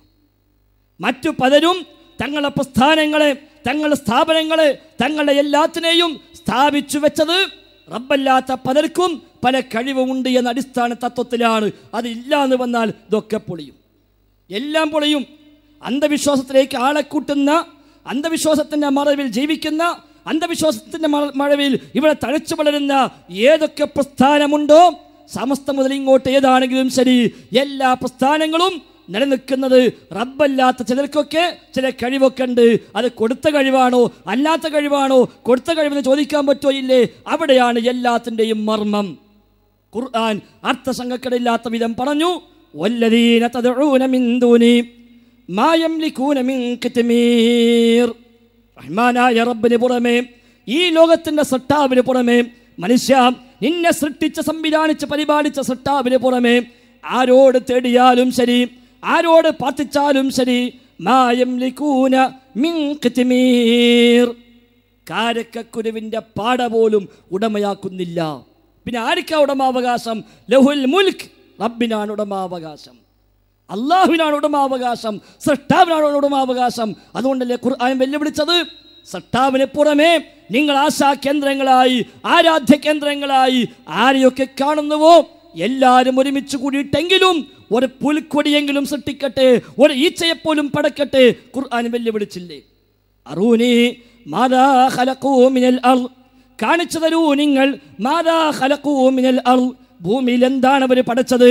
മറ്റു പലരും തങ്ങളുടെ പ്രസ്ഥാനങ്ങളെ തങ്ങളുടെ സ്ഥാപനങ്ങളെ തങ്ങളുടെ എല്ലാത്തിനെയും സ്ഥാപിച്ചു വെച്ചത് റബ്ബല്ലാത്ത പലർക്കും പല കഴിവുമുണ്ട് എന്ന അടിസ്ഥാന തത്വത്തിലാണ് അതില്ല എന്ന് വന്നാൽ ഇതൊക്കെ പൊളിയും എല്ലാം പൊളിയും അന്ധവിശ്വാസത്തിലേക്ക് ആളെ കൂട്ടുന്ന അന്ധവിശ്വാസത്തിൻ്റെ മറവിൽ ജീവിക്കുന്ന അന്ധവിശ്വാസത്തിൻ്റെ മറവിൽ ഇവിടെ തഴച്ചു വളരുന്ന ഏതൊക്കെ പ്രസ്ഥാനമുണ്ടോ സമസ്ത മുതൽ ഇങ്ങോട്ട് ഏതാണെങ്കിലും ശരി എല്ലാ പ്രസ്ഥാനങ്ങളും നിലനിൽക്കുന്നത് റബ്ബല്ലാത്ത ചിലർക്കൊക്കെ ചില കഴിവൊക്കെ ഉണ്ട് അത് കൊടുത്ത കഴിവാണോ അല്ലാത്ത കഴിവാണോ കൊടുത്ത കഴിവെന്ന് ചോദിക്കാൻ പറ്റോ ഇല്ലേ അവിടെയാണ് എല്ലാത്തിൻ്റെയും മർമ്മം ഖുർആൻ അർത്ഥസംഘക്കടില്ലാത്ത വിധം പറഞ്ഞു റഹ്മാനായ റബ്ബിന് പുറമേ ഈ ലോകത്തിൻ്റെ സട്ടാവിന് പുറമേ മനുഷ്യ നിന്നെ സൃഷ്ടിച്ച് സംവിധാനിച്ച് പരിപാലിച്ച സട്ടാവിന് പുറമേ ആരോട് തേടിയാലും ശരി ആരോട് പ്രാർത്ഥിച്ചാലും ശരി കാരക്കുരുവിൻ്റെ പാട പോലും ഉടമയാക്കുന്നില്ല പിന്നെ ആർക്കാ ഉടമാവകാശം ലഹുൽ മുൽക്ക് റബ്ബിനാണ് ഉടമാവകാശം അള്ളാഹുവിനാണ് ഉടമാവകാശം സൃഷ്ടാവിനാണ് ഉടമാവകാശം അതുകൊണ്ടല്ലേ ഖുർആൻ വെല്ലുവിളിച്ചത് സട്ടാവിന് പുറമേ നിങ്ങൾ ആശാ കേന്ദ്രങ്ങളായി ആരാധ്യ കേന്ദ്രങ്ങളായി ആരെയൊക്കെ കാണുന്നുവോ എല്ലാവരും ഒരുമിച്ച് കൂടിയിട്ടെങ്കിലും ഒരു പുൽക്കൊടിയെങ്കിലും സൃഷ്ടിക്കട്ടെ ഒരു ഈച്ചയെപ്പോലും പടക്കട്ടെ ഖുർആൻ വെല്ലുവിളിച്ചില്ലേ അറൂനി കാണിച്ചു തരൂ നിങ്ങൾ മാതാ ഹലക്കൂമിനൽ അർ ഭൂമിയിൽ എന്താണ് അവർ പഠിച്ചത്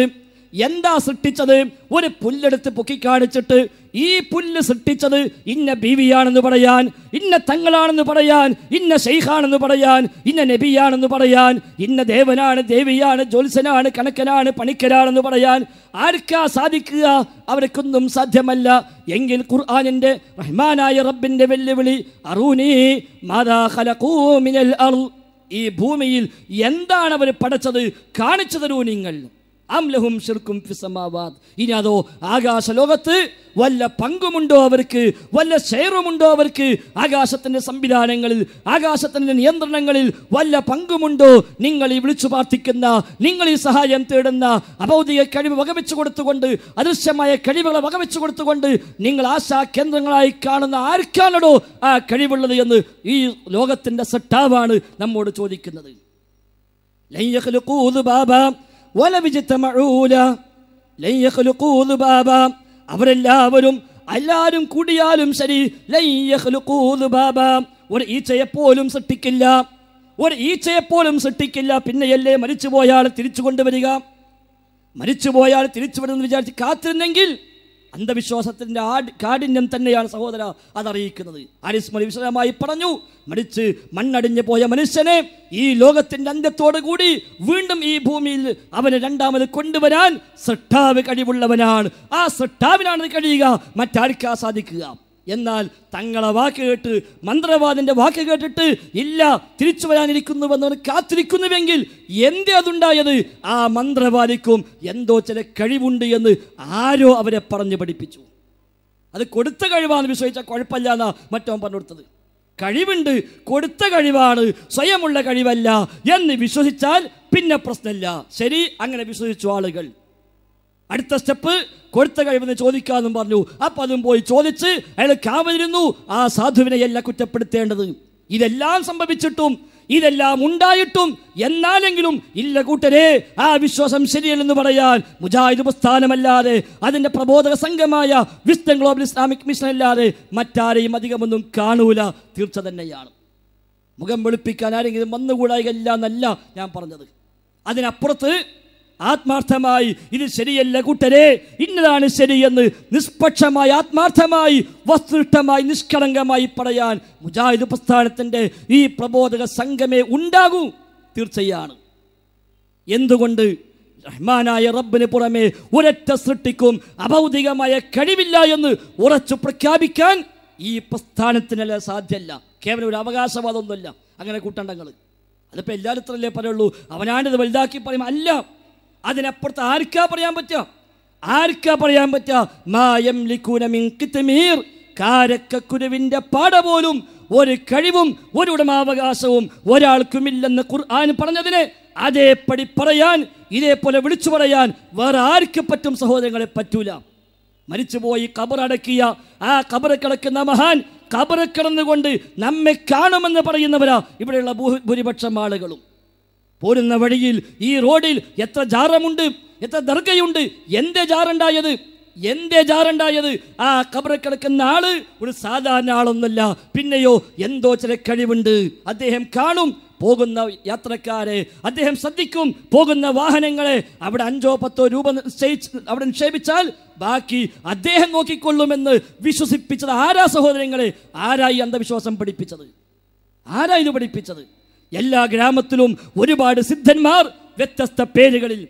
എന്താ സൃഷ്ടിച്ചത് ഒരു പുല്ലെടുത്ത് പൊക്കി കാണിച്ചിട്ട് ഈ പുല്ല് സൃഷ്ടിച്ചത് ഇന്ന ബീവിയാണെന്ന് പറയാൻ ഇന്ന തങ്ങളാണെന്ന് പറയാൻ ഇന്ന ഷെയ്ഖാണെന്ന് പറയാൻ ഇന്ന നബിയാണെന്ന് പറയാൻ ഇന്ന ദേവനാണ് ദേവിയാണ് ജോത്സനാണ് കണക്കനാണ് പണിക്കരാണെന്ന് പറയാൻ ആർക്കാ സാധിക്കുക അവർക്കൊന്നും സാധ്യമല്ല എങ്കിൽ ഖുർആാനിൻ്റെ റഹ്മാനായ റബ്ബിൻ്റെ വെല്ലുവിളി അറൂനി മാതാ ഈ ഭൂമിയിൽ എന്താണ് അവർ പടച്ചത് കാണിച്ചു തരൂ നിങ്ങൾ അംലഹും ഷിർക്കും ഫിസമാവാദ് ഇനി അതോ ആകാശ ലോകത്ത് വല്ല പങ്കുമുണ്ടോ അവർക്ക് വല്ല ഷെയറുമുണ്ടോ അവർക്ക് ആകാശത്തിൻ്റെ സംവിധാനങ്ങളിൽ ആകാശത്തിൻ്റെ നിയന്ത്രണങ്ങളിൽ വല്ല പങ്കുമുണ്ടോ നിങ്ങൾ ഈ വിളിച്ചു പ്രാർത്ഥിക്കുന്ന നിങ്ങൾ ഈ സഹായം തേടുന്ന അഭൗതിക കഴിവ് വകവെച്ചു കൊടുത്തുകൊണ്ട് അദൃശ്യമായ കഴിവുകളെ വകവെച്ചു കൊടുത്തുകൊണ്ട് നിങ്ങൾ ആശാ കേന്ദ്രങ്ങളായി കാണുന്ന ആർക്കാണോ ആ കഴിവുള്ളത് എന്ന് ഈ ലോകത്തിൻ്റെ സട്ടാവാണ് നമ്മോട് ചോദിക്കുന്നത് ലൈ അവരെല്ലാവരും അല്ലാരും കൂടിയാലും ശരി ഒരു ഈച്ചയെപ്പോലും സൃഷ്ടിക്കില്ല ഒരു ഈച്ചയെപ്പോലും സൃഷ്ടിക്കില്ല പിന്നെയല്ലേ മരിച്ചുപോയാൾ തിരിച്ചു കൊണ്ടുവരിക മരിച്ചുപോയാൾ തിരിച്ചു വരുമെന്ന് വിചാരിച്ച് കാത്തിരുന്നെങ്കിൽ അന്ധവിശ്വാസത്തിൻ്റെ കാഠിന്യം തന്നെയാണ് സഹോദര അതറിയിക്കുന്നത് ആരിസ്മരി വിശദമായി പറഞ്ഞു മരിച്ച് മണ്ണടിഞ്ഞു പോയ മനുഷ്യനെ ഈ ലോകത്തിൻ്റെ അന്ത്യത്തോടു കൂടി വീണ്ടും ഈ ഭൂമിയിൽ അവനെ രണ്ടാമത് കൊണ്ടുവരാൻ സൃഷ്ടാവ് കഴിവുള്ളവനാണ് ആ സൃഷ്ടാവിനാണ് കഴിയുക മറ്റാർക്കാ സാധിക്കുക എന്നാൽ തങ്ങളെ വാക്ക് കേട്ട് മന്ത്രവാദിൻ്റെ വാക്ക് കേട്ടിട്ട് ഇല്ല തിരിച്ചു വരാനിരിക്കുന്നുവെന്നവർ കാത്തിരിക്കുന്നുവെങ്കിൽ എന്തേ അതുണ്ടായത് ആ മന്ത്രവാദിക്കും എന്തോ ചില കഴിവുണ്ട് എന്ന് ആരോ അവരെ പറഞ്ഞു പഠിപ്പിച്ചു അത് കൊടുത്ത കഴിവാണെന്ന് വിശ്വസിച്ചാൽ കുഴപ്പമില്ല എന്നാ മറ്റവൻ പറഞ്ഞു കൊടുത്തത് കഴിവുണ്ട് കൊടുത്ത കഴിവാണ് സ്വയമുള്ള കഴിവല്ല എന്ന് വിശ്വസിച്ചാൽ പിന്നെ പ്രശ്നമില്ല ശരി അങ്ങനെ വിശ്വസിച്ചു ആളുകൾ അടുത്ത സ്റ്റെപ്പ് കൊടുത്ത കഴിവെന്ന് ചോദിക്കാമെന്നും പറഞ്ഞു അപ്പം അതും പോയി ചോദിച്ച് അയാൾ കാവലിരുന്നു ആ സാധുവിനെയല്ല കുറ്റപ്പെടുത്തേണ്ടത് ഇതെല്ലാം സംഭവിച്ചിട്ടും ഇതെല്ലാം ഉണ്ടായിട്ടും എന്നാലെങ്കിലും ഇല്ല കൂട്ടരെ ആ വിശ്വാസം ശരിയല്ലെന്ന് പറയാൻ മുജാഹിദ് പ്രസ്ഥാനമല്ലാതെ അതിൻ്റെ പ്രബോധക സംഘമായ വിസ്തൻ ഗ്ലോബൽ ഇസ്ലാമിക് മിഷൻ അല്ലാതെ മറ്റാരെയും അധികമൊന്നും കാണൂല തീർച്ച തന്നെയാണ് മുഖം വെളുപ്പിക്കാൻ ആരെങ്കിലും വന്നുകൂടായികല്ല എന്നല്ല ഞാൻ പറഞ്ഞത് അതിനപ്പുറത്ത് ആത്മാർത്ഥമായി ഇത് ശരിയല്ല കൂട്ടരെ ഇന്നതാണ് ശരിയെന്ന് നിഷ്പക്ഷമായി ആത്മാർത്ഥമായി വസ്തുനിഷ്ഠമായി നിഷ്കളങ്കമായി പറയാൻ മുജാഹിദ് പ്രസ്ഥാനത്തിൻ്റെ ഈ പ്രബോധക സംഘമേ ഉണ്ടാകൂ തീർച്ചയാണ് എന്തുകൊണ്ട് റഹ്മാനായ റബ്ബിന് പുറമെ ഒരൊറ്റ സൃഷ്ടിക്കും അഭൗതികമായ കഴിവില്ല എന്ന് ഉറച്ചു പ്രഖ്യാപിക്കാൻ ഈ പ്രസ്ഥാനത്തിനല്ല സാധ്യമല്ല കേവലം ഒരു അവകാശവാദമൊന്നുമല്ല അങ്ങനെ കൂട്ടണ്ടങ്ങൾ അതിപ്പോൾ എല്ലാവരും ഇത്രയല്ലേ പറയുള്ളൂ അവനാണിത് വലുതാക്കി പറയും അല്ല അതിനപ്പുറത്ത് ആർക്കാ പറയാൻ പറ്റുക ആർക്കാ പറയാൻ പറ്റുക മായം പാട പോലും ഒരു കഴിവും ഒരു ഉടമാവകാശവും ഒരാൾക്കുമില്ലെന്ന് ഖുർആൻ പറഞ്ഞതിനെ അതേപടി പറയാൻ ഇതേപോലെ വിളിച്ചു പറയാൻ വേറെ ആർക്ക് പറ്റും സഹോദരങ്ങളെ പറ്റൂല മരിച്ചുപോയി കബറടക്കിയ ആ കബറ് കിടക്കുന്ന മഹാൻ കബറ് കിടന്നുകൊണ്ട് നമ്മെ കാണുമെന്ന് പറയുന്നവരാ ഇവിടെയുള്ള ഭൂരിപക്ഷം ആളുകളും പോരുന്ന വഴിയിൽ ഈ റോഡിൽ എത്ര ജാറമുണ്ട് എത്ര ദർഗയുണ്ട് എൻ്റെ ജാറുണ്ടായത് എന്റെ ജാറുണ്ടായത് ആ കബറിൽ കിടക്കുന്ന ആള് ഒരു സാധാരണ ആളൊന്നല്ല പിന്നെയോ എന്തോ ചില കഴിവുണ്ട് അദ്ദേഹം കാണും പോകുന്ന യാത്രക്കാരെ അദ്ദേഹം ശ്രദ്ധിക്കും പോകുന്ന വാഹനങ്ങളെ അവിടെ അഞ്ചോ പത്തോ രൂപ അവിടെ നിക്ഷേപിച്ചാൽ ബാക്കി അദ്ദേഹം നോക്കിക്കൊള്ളുമെന്ന് വിശ്വസിപ്പിച്ചത് ആരാ സഹോദരങ്ങളെ ആരായി അന്ധവിശ്വാസം പഠിപ്പിച്ചത് ആരായി ഇത് പഠിപ്പിച്ചത് എല്ലാ ഗ്രാമത്തിലും ഒരുപാട് സിദ്ധന്മാർ വ്യത്യസ്ത പേരുകളിൽ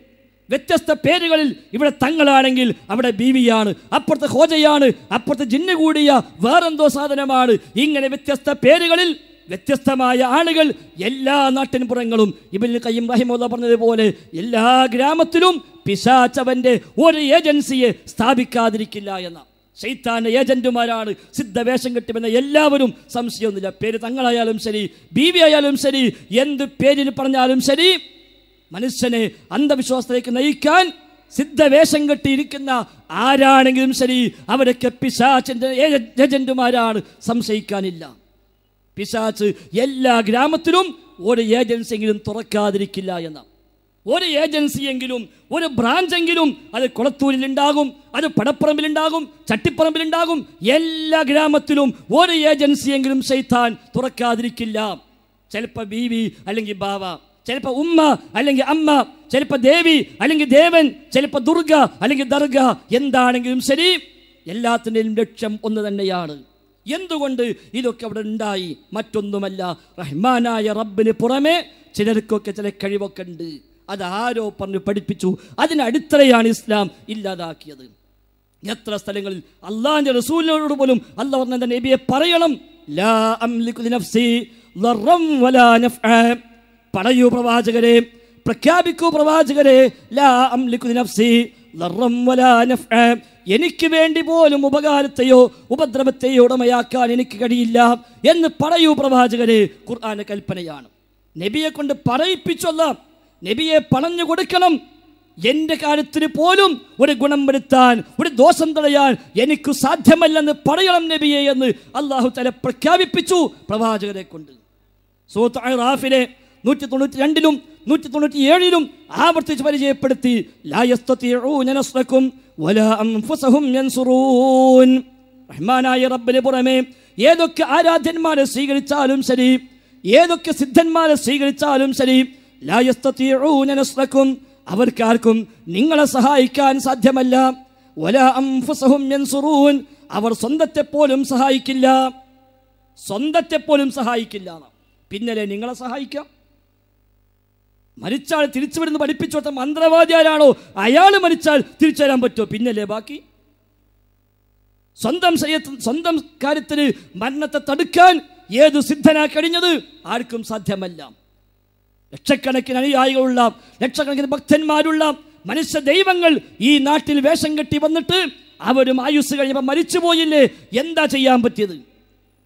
വ്യത്യസ്ത പേരുകളിൽ ഇവിടെ തങ്ങളാണെങ്കിൽ അവിടെ ബീവിയാണ് അപ്പുറത്തെ ഹോജയാണ് അപ്പുറത്തെ ജിന്നു കൂടിയ വേറെന്തോ സാധനമാണ് ഇങ്ങനെ വ്യത്യസ്ത പേരുകളിൽ വ്യത്യസ്തമായ ആളുകൾ എല്ലാ നാട്ടിൻപുറങ്ങളും ഇബിൻ കയ്യും റഹിമോദ പറഞ്ഞതുപോലെ എല്ലാ ഗ്രാമത്തിലും പിശാച്ചവൻ്റെ ഒരു ഏജൻസിയെ സ്ഥാപിക്കാതിരിക്കില്ല എന്ന ശൈത്താൻ്റെ ഏജന്റുമാരാണ് സിദ്ധവേഷം കിട്ടുമെന്ന എല്ലാവരും സംശയമൊന്നുമില്ല പേര് തങ്ങളായാലും ശരി ബീവി ആയാലും ശരി എന്ത് പേരിൽ പറഞ്ഞാലും ശരി മനുഷ്യനെ അന്ധവിശ്വാസത്തിലേക്ക് നയിക്കാൻ സിദ്ധവേഷം കെട്ടിയിരിക്കുന്ന ആരാണെങ്കിലും ശരി അവരൊക്കെ പിശാച്ചിൻ്റെ ഏജന്റുമാരാണ് സംശയിക്കാനില്ല പിശാച്ച് എല്ലാ ഗ്രാമത്തിലും ഒരു ഏജൻസിയെങ്കിലും തുറക്കാതിരിക്കില്ല എന്നാണ് ഒരു ഏജൻസിയെങ്കിലും ഒരു ബ്രാഞ്ചെങ്കിലും അത് കുളത്തൂരിലുണ്ടാകും അത് പടപ്പറമ്പിലുണ്ടാകും ചട്ടിപ്പറമ്പിലുണ്ടാകും എല്ലാ ഗ്രാമത്തിലും ഒരു ഏജൻസിയെങ്കിലും ശൈത്താൻ തുറക്കാതിരിക്കില്ല ചിലപ്പോൾ ബീവി അല്ലെങ്കിൽ ബാവ ചിലപ്പോൾ ഉമ്മ അല്ലെങ്കിൽ അമ്മ ചിലപ്പോൾ ദേവി അല്ലെങ്കിൽ ദേവൻ ചിലപ്പോൾ ദുർഗ അല്ലെങ്കിൽ ദർഗ എന്താണെങ്കിലും ശരി എല്ലാത്തിൻ്റെയും ലക്ഷ്യം ഒന്ന് തന്നെയാണ് എന്തുകൊണ്ട് ഇതൊക്കെ അവിടെ ഉണ്ടായി മറ്റൊന്നുമല്ല റഹ്മാനായ റബ്ബിന് പുറമെ ചിലർക്കൊക്കെ ചില കഴിവൊക്കെ ഉണ്ട് അത് ആരോ പറഞ്ഞ് പഠിപ്പിച്ചു അടിത്തറയാണ് ഇസ്ലാം ഇല്ലാതാക്കിയത് എത്ര സ്ഥലങ്ങളിൽ അള്ളാഹിന്റെ റസൂലിനോട് പോലും അള്ളാഹ് പറഞ്ഞ നബിയെ പറയണം ലാ വലാ പറയൂ പ്രവാചകരെ പ്രഖ്യാപിക്കൂ പ്രവാചകരെ ലാ വലാ എനിക്ക് വേണ്ടി പോലും ഉപകാരത്തെയോ ഉപദ്രവത്തെയോ ഉടമയാക്കാൻ എനിക്ക് കഴിയില്ല എന്ന് പറയൂ പ്രവാചകരെ ഖുർആാന കൽപ്പനയാണ് നബിയെ കൊണ്ട് പറയിപ്പിച്ചല്ല നബിയെ പണഞ്ഞു കൊടുക്കണം എൻ്റെ കാര്യത്തിന് പോലും ഒരു ഗുണം വരുത്താൻ ഒരു ദോഷം തടയാൻ എനിക്ക് സാധ്യമല്ലെന്ന് പറയണം നബിയെ എന്ന് അള്ളാഹു തല പ്രഖ്യാപിപ്പിച്ചു പ്രവാചകരെ കൊണ്ട് സൂത്ത് റാഫിലെ നൂറ്റി തൊണ്ണൂറ്റി രണ്ടിലും നൂറ്റി തൊണ്ണൂറ്റി ഏഴിലും ആവർത്തിച്ച് പരിചയപ്പെടുത്തി റഹ്മാനായ റബ്ബിന് പുറമെ ഏതൊക്കെ ആരാധ്യന്മാരെ സ്വീകരിച്ചാലും ശരി ഏതൊക്കെ സിദ്ധന്മാരെ സ്വീകരിച്ചാലും ശരി അവർക്കാർക്കും നിങ്ങളെ സഹായിക്കാൻ സാധ്യമല്ല ഒല അംഫുസഹും അവർ സ്വന്തത്തെ പോലും സഹായിക്കില്ല സ്വന്തത്തെ പോലും സഹായിക്കില്ല പിന്നലെ നിങ്ങളെ സഹായിക്കാം മരിച്ചാൽ തിരിച്ചു വരുന്ന പഠിപ്പിച്ചോട്ട മന്ത്രവാദി ആരാണോ അയാൾ മരിച്ചാൽ തിരിച്ചു വരാൻ പറ്റുമോ പിന്നല്ലേ ബാക്കി സ്വന്തം സ്വന്തം കാര്യത്തിന് മരണത്തെ തടുക്കാൻ ഏത് സിദ്ധനാ കഴിഞ്ഞത് ആർക്കും സാധ്യമല്ല ലക്ഷക്കണക്കിന് അനുയായികളുള്ള ലക്ഷക്കണക്കിന് ഭക്തന്മാരുള്ള മനുഷ്യ ദൈവങ്ങൾ ഈ നാട്ടിൽ വേഷം കെട്ടി വന്നിട്ട് അവരും ആയുസ് കഴിഞ്ഞപ്പോൾ മരിച്ചു പോയില്ലേ എന്താ ചെയ്യാൻ പറ്റിയത്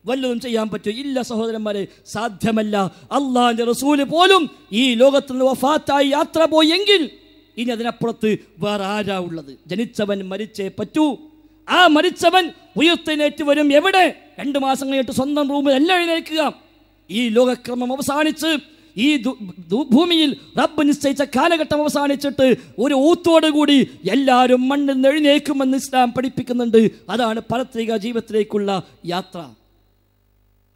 വല്ലതും ചെയ്യാൻ പറ്റും ഇല്ല സഹോദരന്മാരെ സാധ്യമല്ല അള്ളാഹിന്റെ റസൂല് പോലും ഈ ലോകത്തിൽ നിന്ന് വഫാത്തായി യാത്ര പോയെങ്കിൽ ഇനി അതിനപ്പുറത്ത് വേറെ ആരാ ഉള്ളത് ജനിച്ചവൻ മരിച്ചേ പറ്റൂ ആ മരിച്ചവൻ ഉയർത്തിനേറ്റ് വരും എവിടെ രണ്ട് മാസം കഴിഞ്ഞിട്ട് സ്വന്തം റൂമിൽ അല്ല എഴുന്നേൽക്കുക ഈ ലോകക്രമം അവസാനിച്ച് ഈ ഭൂമിയിൽ റബ്ബ് നിശ്ചയിച്ച കാലഘട്ടം അവസാനിച്ചിട്ട് ഒരു കൂടി എല്ലാവരും മണ്ണിൽ എഴുന്നേക്കുമെന്ന് ഇസ്ലാം പഠിപ്പിക്കുന്നുണ്ട് അതാണ് പരത്രിക ജീവിതത്തിലേക്കുള്ള യാത്ര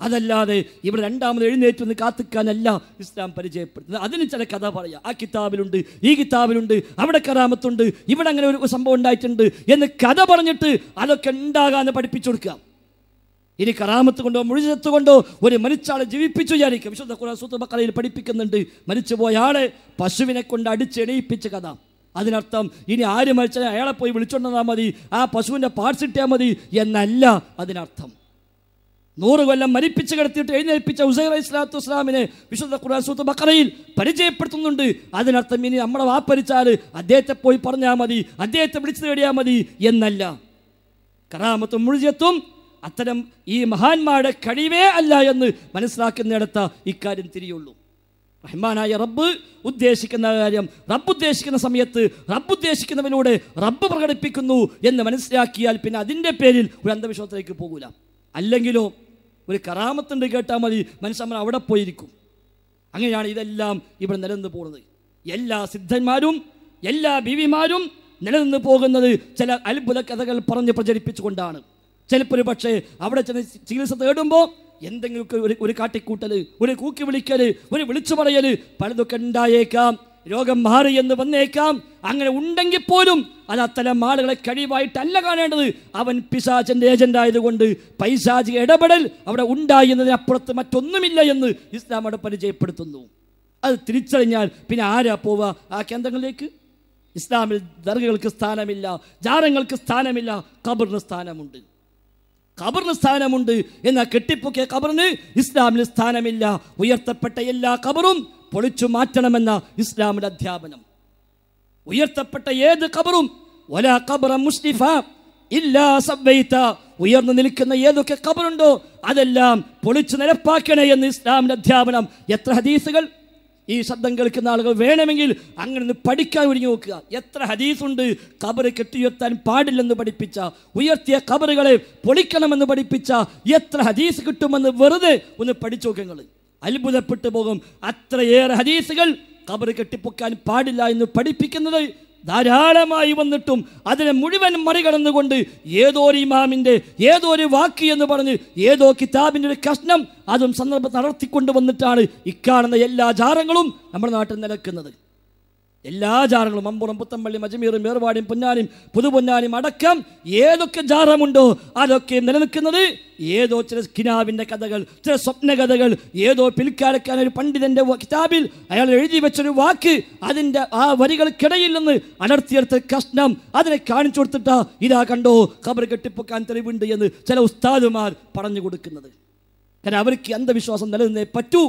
അതല്ലാതെ ഇവിടെ രണ്ടാമത് എഴുന്നേറ്റൊന്ന് കാത്തിക്കാനല്ല ഇസ്ലാം പരിചയപ്പെടുന്നത് അതിന് ചില കഥ പറയാം ആ കിതാബിലുണ്ട് ഈ കിതാബിലുണ്ട് അവിടെ കറാമത്തുണ്ട് ഇവിടെ അങ്ങനെ ഒരു സംഭവം ഉണ്ടായിട്ടുണ്ട് എന്ന് കഥ പറഞ്ഞിട്ട് അതൊക്കെ ഉണ്ടാകാമെന്ന് പഠിപ്പിച്ചു കൊടുക്കാം ഇനി കറാമത്ത് കൊണ്ടോ മുഴിച്ചത്ത് കൊണ്ടോ ഒരു മരിച്ചാളെ ജീവിപ്പിച്ചു വിചാരിക്കും വിശുദ്ധ ഖുർആൻ മക്കളയിൽ പഠിപ്പിക്കുന്നുണ്ട് മരിച്ചുപോയ ആള് പശുവിനെ കൊണ്ട് അടിച്ചെണീപ്പിച്ച കഥ അതിനർത്ഥം ഇനി ആര് മരിച്ചാൽ അയാളെ പോയി വിളിച്ചുകൊണ്ടാൽ മതി ആ പശുവിൻ്റെ പാർട്സ് ഇട്ടാൽ മതി എന്നല്ല അതിനർത്ഥം നൂറ് കൊല്ലം മരിപ്പിച്ച് കിടത്തിയിട്ട് എഴുന്നേൽപ്പിച്ച ഉസൈർ ഇസ്ലാത്തു വസ്ലാമിനെ വിശുദ്ധ ഖുർആൻ സൂത്ത് ബക്കറയിൽ പരിചയപ്പെടുത്തുന്നുണ്ട് അതിനർത്ഥം ഇനി നമ്മളെ വാപ്പരിച്ചാൽ അദ്ദേഹത്തെ പോയി പറഞ്ഞാൽ മതി അദ്ദേഹത്തെ വിളിച്ചു തേടിയാൽ മതി എന്നല്ല കറാമത്തും മുഴുജത്തും അത്തരം ഈ മഹാന്മാരുടെ കഴിവേ അല്ല എന്ന് മനസ്സിലാക്കുന്നിടത്ത ഇക്കാര്യം തിരിയുള്ളൂ റഹ്മാനായ റബ്ബ് ഉദ്ദേശിക്കുന്ന കാര്യം റബ്ബ് ഉദ്ദേശിക്കുന്ന സമയത്ത് റബ്ബ് ഉദ്ദേശിക്കുന്നവനോട് റബ്ബ് പ്രകടിപ്പിക്കുന്നു എന്ന് മനസ്സിലാക്കിയാൽ പിന്നെ അതിൻ്റെ പേരിൽ ഒരു അന്ധവിശ്വാസത്തിലേക്ക് പോകൂല അല്ലെങ്കിലോ ഒരു കറാമത്തുണ്ട് കേട്ടാൽ മതി മനുഷ്യമ്മൻ അവിടെ പോയിരിക്കും അങ്ങനെയാണ് ഇതെല്ലാം ഇവിടെ നിലനിന്ന് പോകുന്നത് എല്ലാ സിദ്ധന്മാരും എല്ലാ ബീവിമാരും നിലനിന്ന് പോകുന്നത് ചില അത്ഭുത കഥകൾ പറഞ്ഞ് പ്രചരിപ്പിച്ചുകൊണ്ടാണ് ചിലപ്പോൾ ഒരു പക്ഷേ അവിടെ ചെന്ന് ചികിത്സ തേടുമ്പോൾ എന്തെങ്കിലുമൊക്കെ ഒരു ഒരു കാട്ടിക്കൂട്ടൽ ഒരു കൂക്കി വിളിക്കൽ ഒരു വിളിച്ചു പറയൽ പലതൊക്കെ ഉണ്ടായേക്കാം രോഗം മാറി എന്ന് വന്നേക്കാം അങ്ങനെ ഉണ്ടെങ്കിൽ പോലും അത് അത്തരം ആളുകളെ കഴിവായിട്ടല്ല കാണേണ്ടത് അവൻ പിശാചൻ്റെ ഏജൻ്റ് ആയതുകൊണ്ട് പൈശാചിക ഇടപെടൽ അവിടെ ഉണ്ടായി എന്നതിനപ്പുറത്ത് മറ്റൊന്നുമില്ല എന്ന് ഇസ്ലാം അവിടെ പരിചയപ്പെടുത്തുന്നു അത് തിരിച്ചറിഞ്ഞാൽ പിന്നെ ആരാ പോവുക ആ കേന്ദ്രങ്ങളിലേക്ക് ഇസ്ലാമിൽ ദർഗകൾക്ക് സ്ഥാനമില്ല ജാരങ്ങൾക്ക് സ്ഥാനമില്ല കബറിന് സ്ഥാനമുണ്ട് ഖബറിന് സ്ഥാനമുണ്ട് എന്നാൽ കെട്ടിപ്പൊക്കിയ ഖബറിന് ഇസ്ലാമിന് സ്ഥാനമില്ല ഉയർത്തപ്പെട്ട എല്ലാ ഖബറും പൊളിച്ചു മാറ്റണമെന്ന ഇസ്ലാമിന്റെ അധ്യാപനം ഉയർത്തപ്പെട്ട ഏത് ഖബറും ഒരാ ഖബറ മുസ്ലിഫ ഇല്ലാ സബ്വൈത്ത ഉയർന്നു നിൽക്കുന്ന ഏതൊക്കെ ഖബറുണ്ടോ അതെല്ലാം പൊളിച്ചു നിരപ്പാക്കണേ എന്ന് ഇസ്ലാമിന്റെ അധ്യാപനം എത്ര ഹദീസുകൾ ഈ ശബ്ദം കേൾക്കുന്ന ആളുകൾ വേണമെങ്കിൽ അങ്ങനെ ഒന്ന് പഠിക്കാൻ ഒരുങ്ങി നോക്കുക എത്ര ഹദീസുണ്ട് കബറ് കെട്ടിയുയർത്താൻ പാടില്ലെന്ന് പഠിപ്പിച്ച ഉയർത്തിയ കബറുകളെ പൊളിക്കണമെന്ന് പഠിപ്പിച്ച എത്ര ഹദീസ് കിട്ടുമെന്ന് വെറുതെ ഒന്ന് പഠിച്ചു നോക്കുക അത്ഭുതപ്പെട്ടു പോകും അത്രയേറെ ഹദീസുകൾ കബറ് കെട്ടിപ്പൊക്കാൻ പാടില്ല എന്ന് പഠിപ്പിക്കുന്നത് ധാരാളമായി വന്നിട്ടും അതിനെ മുഴുവൻ മറികടന്നുകൊണ്ട് ഏതോ ഒരു ഇമാമിൻ്റെ ഏതോ ഒരു വാക്ക് എന്ന് പറഞ്ഞ് ഏതോ കിതാബിൻ്റെ ഒരു കഷ്ണം അതും സന്ദർഭം നടത്തിക്കൊണ്ട് വന്നിട്ടാണ് ഇക്കാണുന്ന എല്ലാ ജാരങ്ങളും നമ്മുടെ നാട്ടിൽ നിലക്കുന്നത് എല്ലാ ജാറുകളും അമ്പുറം പുത്തമ്പള്ളി മജമീറും മേർവാടിയും പൊന്നാനിയും പുതുപൊന്നാനിയും അടക്കം ഏതൊക്കെ ജാറമുണ്ടോ അതൊക്കെ നിലനിൽക്കുന്നത് ഏതോ ചില കിനാവിൻ്റെ കഥകൾ ചില സ്വപ്നകഥകൾ ഏതോ പിൽക്കാലക്കാൻ ഒരു പണ്ഡിതൻ്റെ കിതാബിൽ അയാൾ എഴുതി വെച്ചൊരു വാക്ക് അതിൻ്റെ ആ വരികൾക്കിടയിൽ നിന്ന് അലർത്തിയെടുത്ത കഷ്ണം അതിനെ കാണിച്ചു കൊടുത്തിട്ടാ ഇതാ കണ്ടോ ഖബർ കെട്ടിപ്പൊക്കാൻ തെളിവുണ്ട് എന്ന് ചില ഉസ്താദുമാർ പറഞ്ഞു കൊടുക്കുന്നത് കാരണം അവർക്ക് അന്ധവിശ്വാസം നിലനിന്നേ പറ്റൂ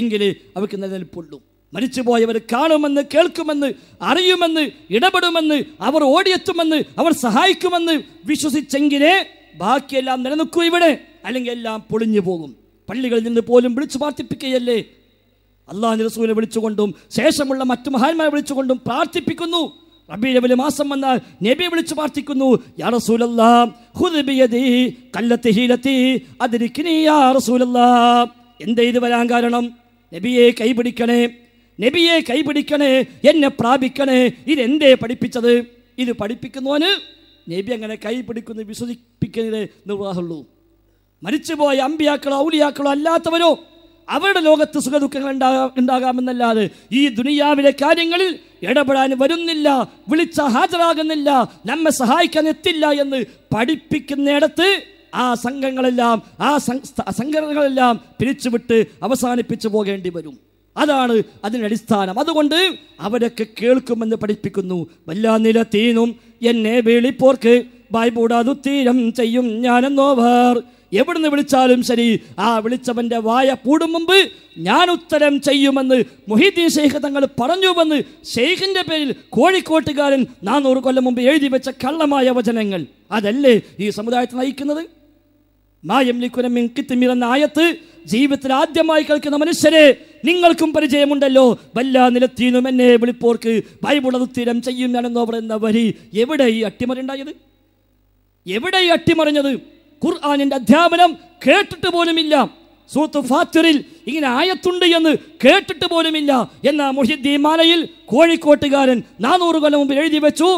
എങ്കിലേ അവർക്ക് നിലനിൽപ്പുള്ളൂ മരിച്ചുപോയവർ കാണുമെന്ന് കേൾക്കുമെന്ന് അറിയുമെന്ന് ഇടപെടുമെന്ന് അവർ ഓടിയെത്തുമെന്ന് അവർ സഹായിക്കുമെന്ന് വിശ്വസിച്ചെങ്കിലേ ബാക്കിയെല്ലാം നിലനിൽക്കും ഇവിടെ അല്ലെങ്കിൽ എല്ലാം പൊളിഞ്ഞു പോകും പള്ളികളിൽ നിന്ന് പോലും വിളിച്ചു പ്രാർത്ഥിപ്പിക്കുകയല്ലേ അള്ളാഹു റസൂലിനെ വിളിച്ചുകൊണ്ടും ശേഷമുള്ള മറ്റു മഹാന്മാരെ വിളിച്ചുകൊണ്ടും പ്രാർത്ഥിപ്പിക്കുന്നു റബി മാസം വന്നാൽ നബി വിളിച്ചു പ്രാർത്ഥിക്കുന്നു യാ റസൂലല്ലാ യാ റസൂലല്ലാ എന്തേ ഇത് വരാൻ കാരണം നബിയെ കൈപിടിക്കണേ നബിയെ കൈപിടിക്കണേ എന്നെ പ്രാപിക്കണേ ഇതെന്തേ പഠിപ്പിച്ചത് ഇത് പഠിപ്പിക്കുന്നവന് നബി അങ്ങനെ കൈ പിടിക്കുന്ന വിശ്വസിപ്പിക്കുന്നതിന് നിർവാഹമുള്ളൂ മരിച്ചുപോയ അമ്പിയാക്കളോ ഔലിയാക്കളോ അല്ലാത്തവരോ അവരുടെ ലോകത്ത് സുഖദുഃഖങ്ങൾ ഉണ്ടാകാം ഉണ്ടാകാമെന്നല്ലാതെ ഈ ദുനിയാവിലെ കാര്യങ്ങളിൽ ഇടപെടാൻ വരുന്നില്ല വിളിച്ച ഹാജരാകുന്നില്ല നമ്മെ സഹായിക്കാൻ എത്തില്ല എന്ന് പഠിപ്പിക്കുന്നിടത്ത് ആ സംഘങ്ങളെല്ലാം ആ സംഘടനകളെല്ലാം പിരിച്ചുവിട്ട് അവസാനിപ്പിച്ചു പോകേണ്ടി വരും അതാണ് അതിൻ്റെ അടിസ്ഥാനം അതുകൊണ്ട് അവരൊക്കെ കേൾക്കുമെന്ന് പഠിപ്പിക്കുന്നു വല്ല നില തീനും എന്നെ വേളിപ്പോർക്ക് ബായ്പൂടാതു തീരം ചെയ്യും ഞാനെന്നോവർ എവിടുന്ന് വിളിച്ചാലും ശരി ആ വിളിച്ചവൻ്റെ വായ പൂടും മുമ്പ് ഞാൻ ഉത്തരം ചെയ്യുമെന്ന് മൊഹീദ്ദീൻ ഷെയ്ഖ് തങ്ങൾ പറഞ്ഞുവെന്ന് ഷെയ്ഖിൻ്റെ പേരിൽ കോഴിക്കോട്ടുകാരൻ നാനൂറ് കൊല്ലം മുമ്പ് എഴുതി വെച്ച കള്ളമായ വചനങ്ങൾ അതല്ലേ ഈ സമുദായത്തെ നയിക്കുന്നത് എന്ന ആയത്ത് ജീവിതത്തിൽ ആദ്യമായി കേൾക്കുന്ന മനുഷ്യരെ നിങ്ങൾക്കും പരിചയമുണ്ടല്ലോ വല്ല നിലത്തീനും എന്നെ വിളിപ്പോർക്ക് ബൈബിൾ അത് സ്ഥിരം ചെയ്യുന്നതെന്ന് പറയുന്ന വരി എവിടെ ഈ അട്ടിമറിണ്ടായത് എവിടെ ഈ അട്ടിമറിഞ്ഞത് ഖുർആാനിൻ്റെ അധ്യാപനം കേട്ടിട്ട് പോലുമില്ല സൂത്ത് ഫാത്തിറിൽ ഇങ്ങനെ ആയത്തുണ്ട് എന്ന് കേട്ടിട്ട് പോലുമില്ല എന്ന മുഹിദ്ദീമാലയിൽ മാലയിൽ കോഴിക്കോട്ടുകാരൻ നാനൂറ് കൊല്ലം മുമ്പ് എഴുതി വെച്ചു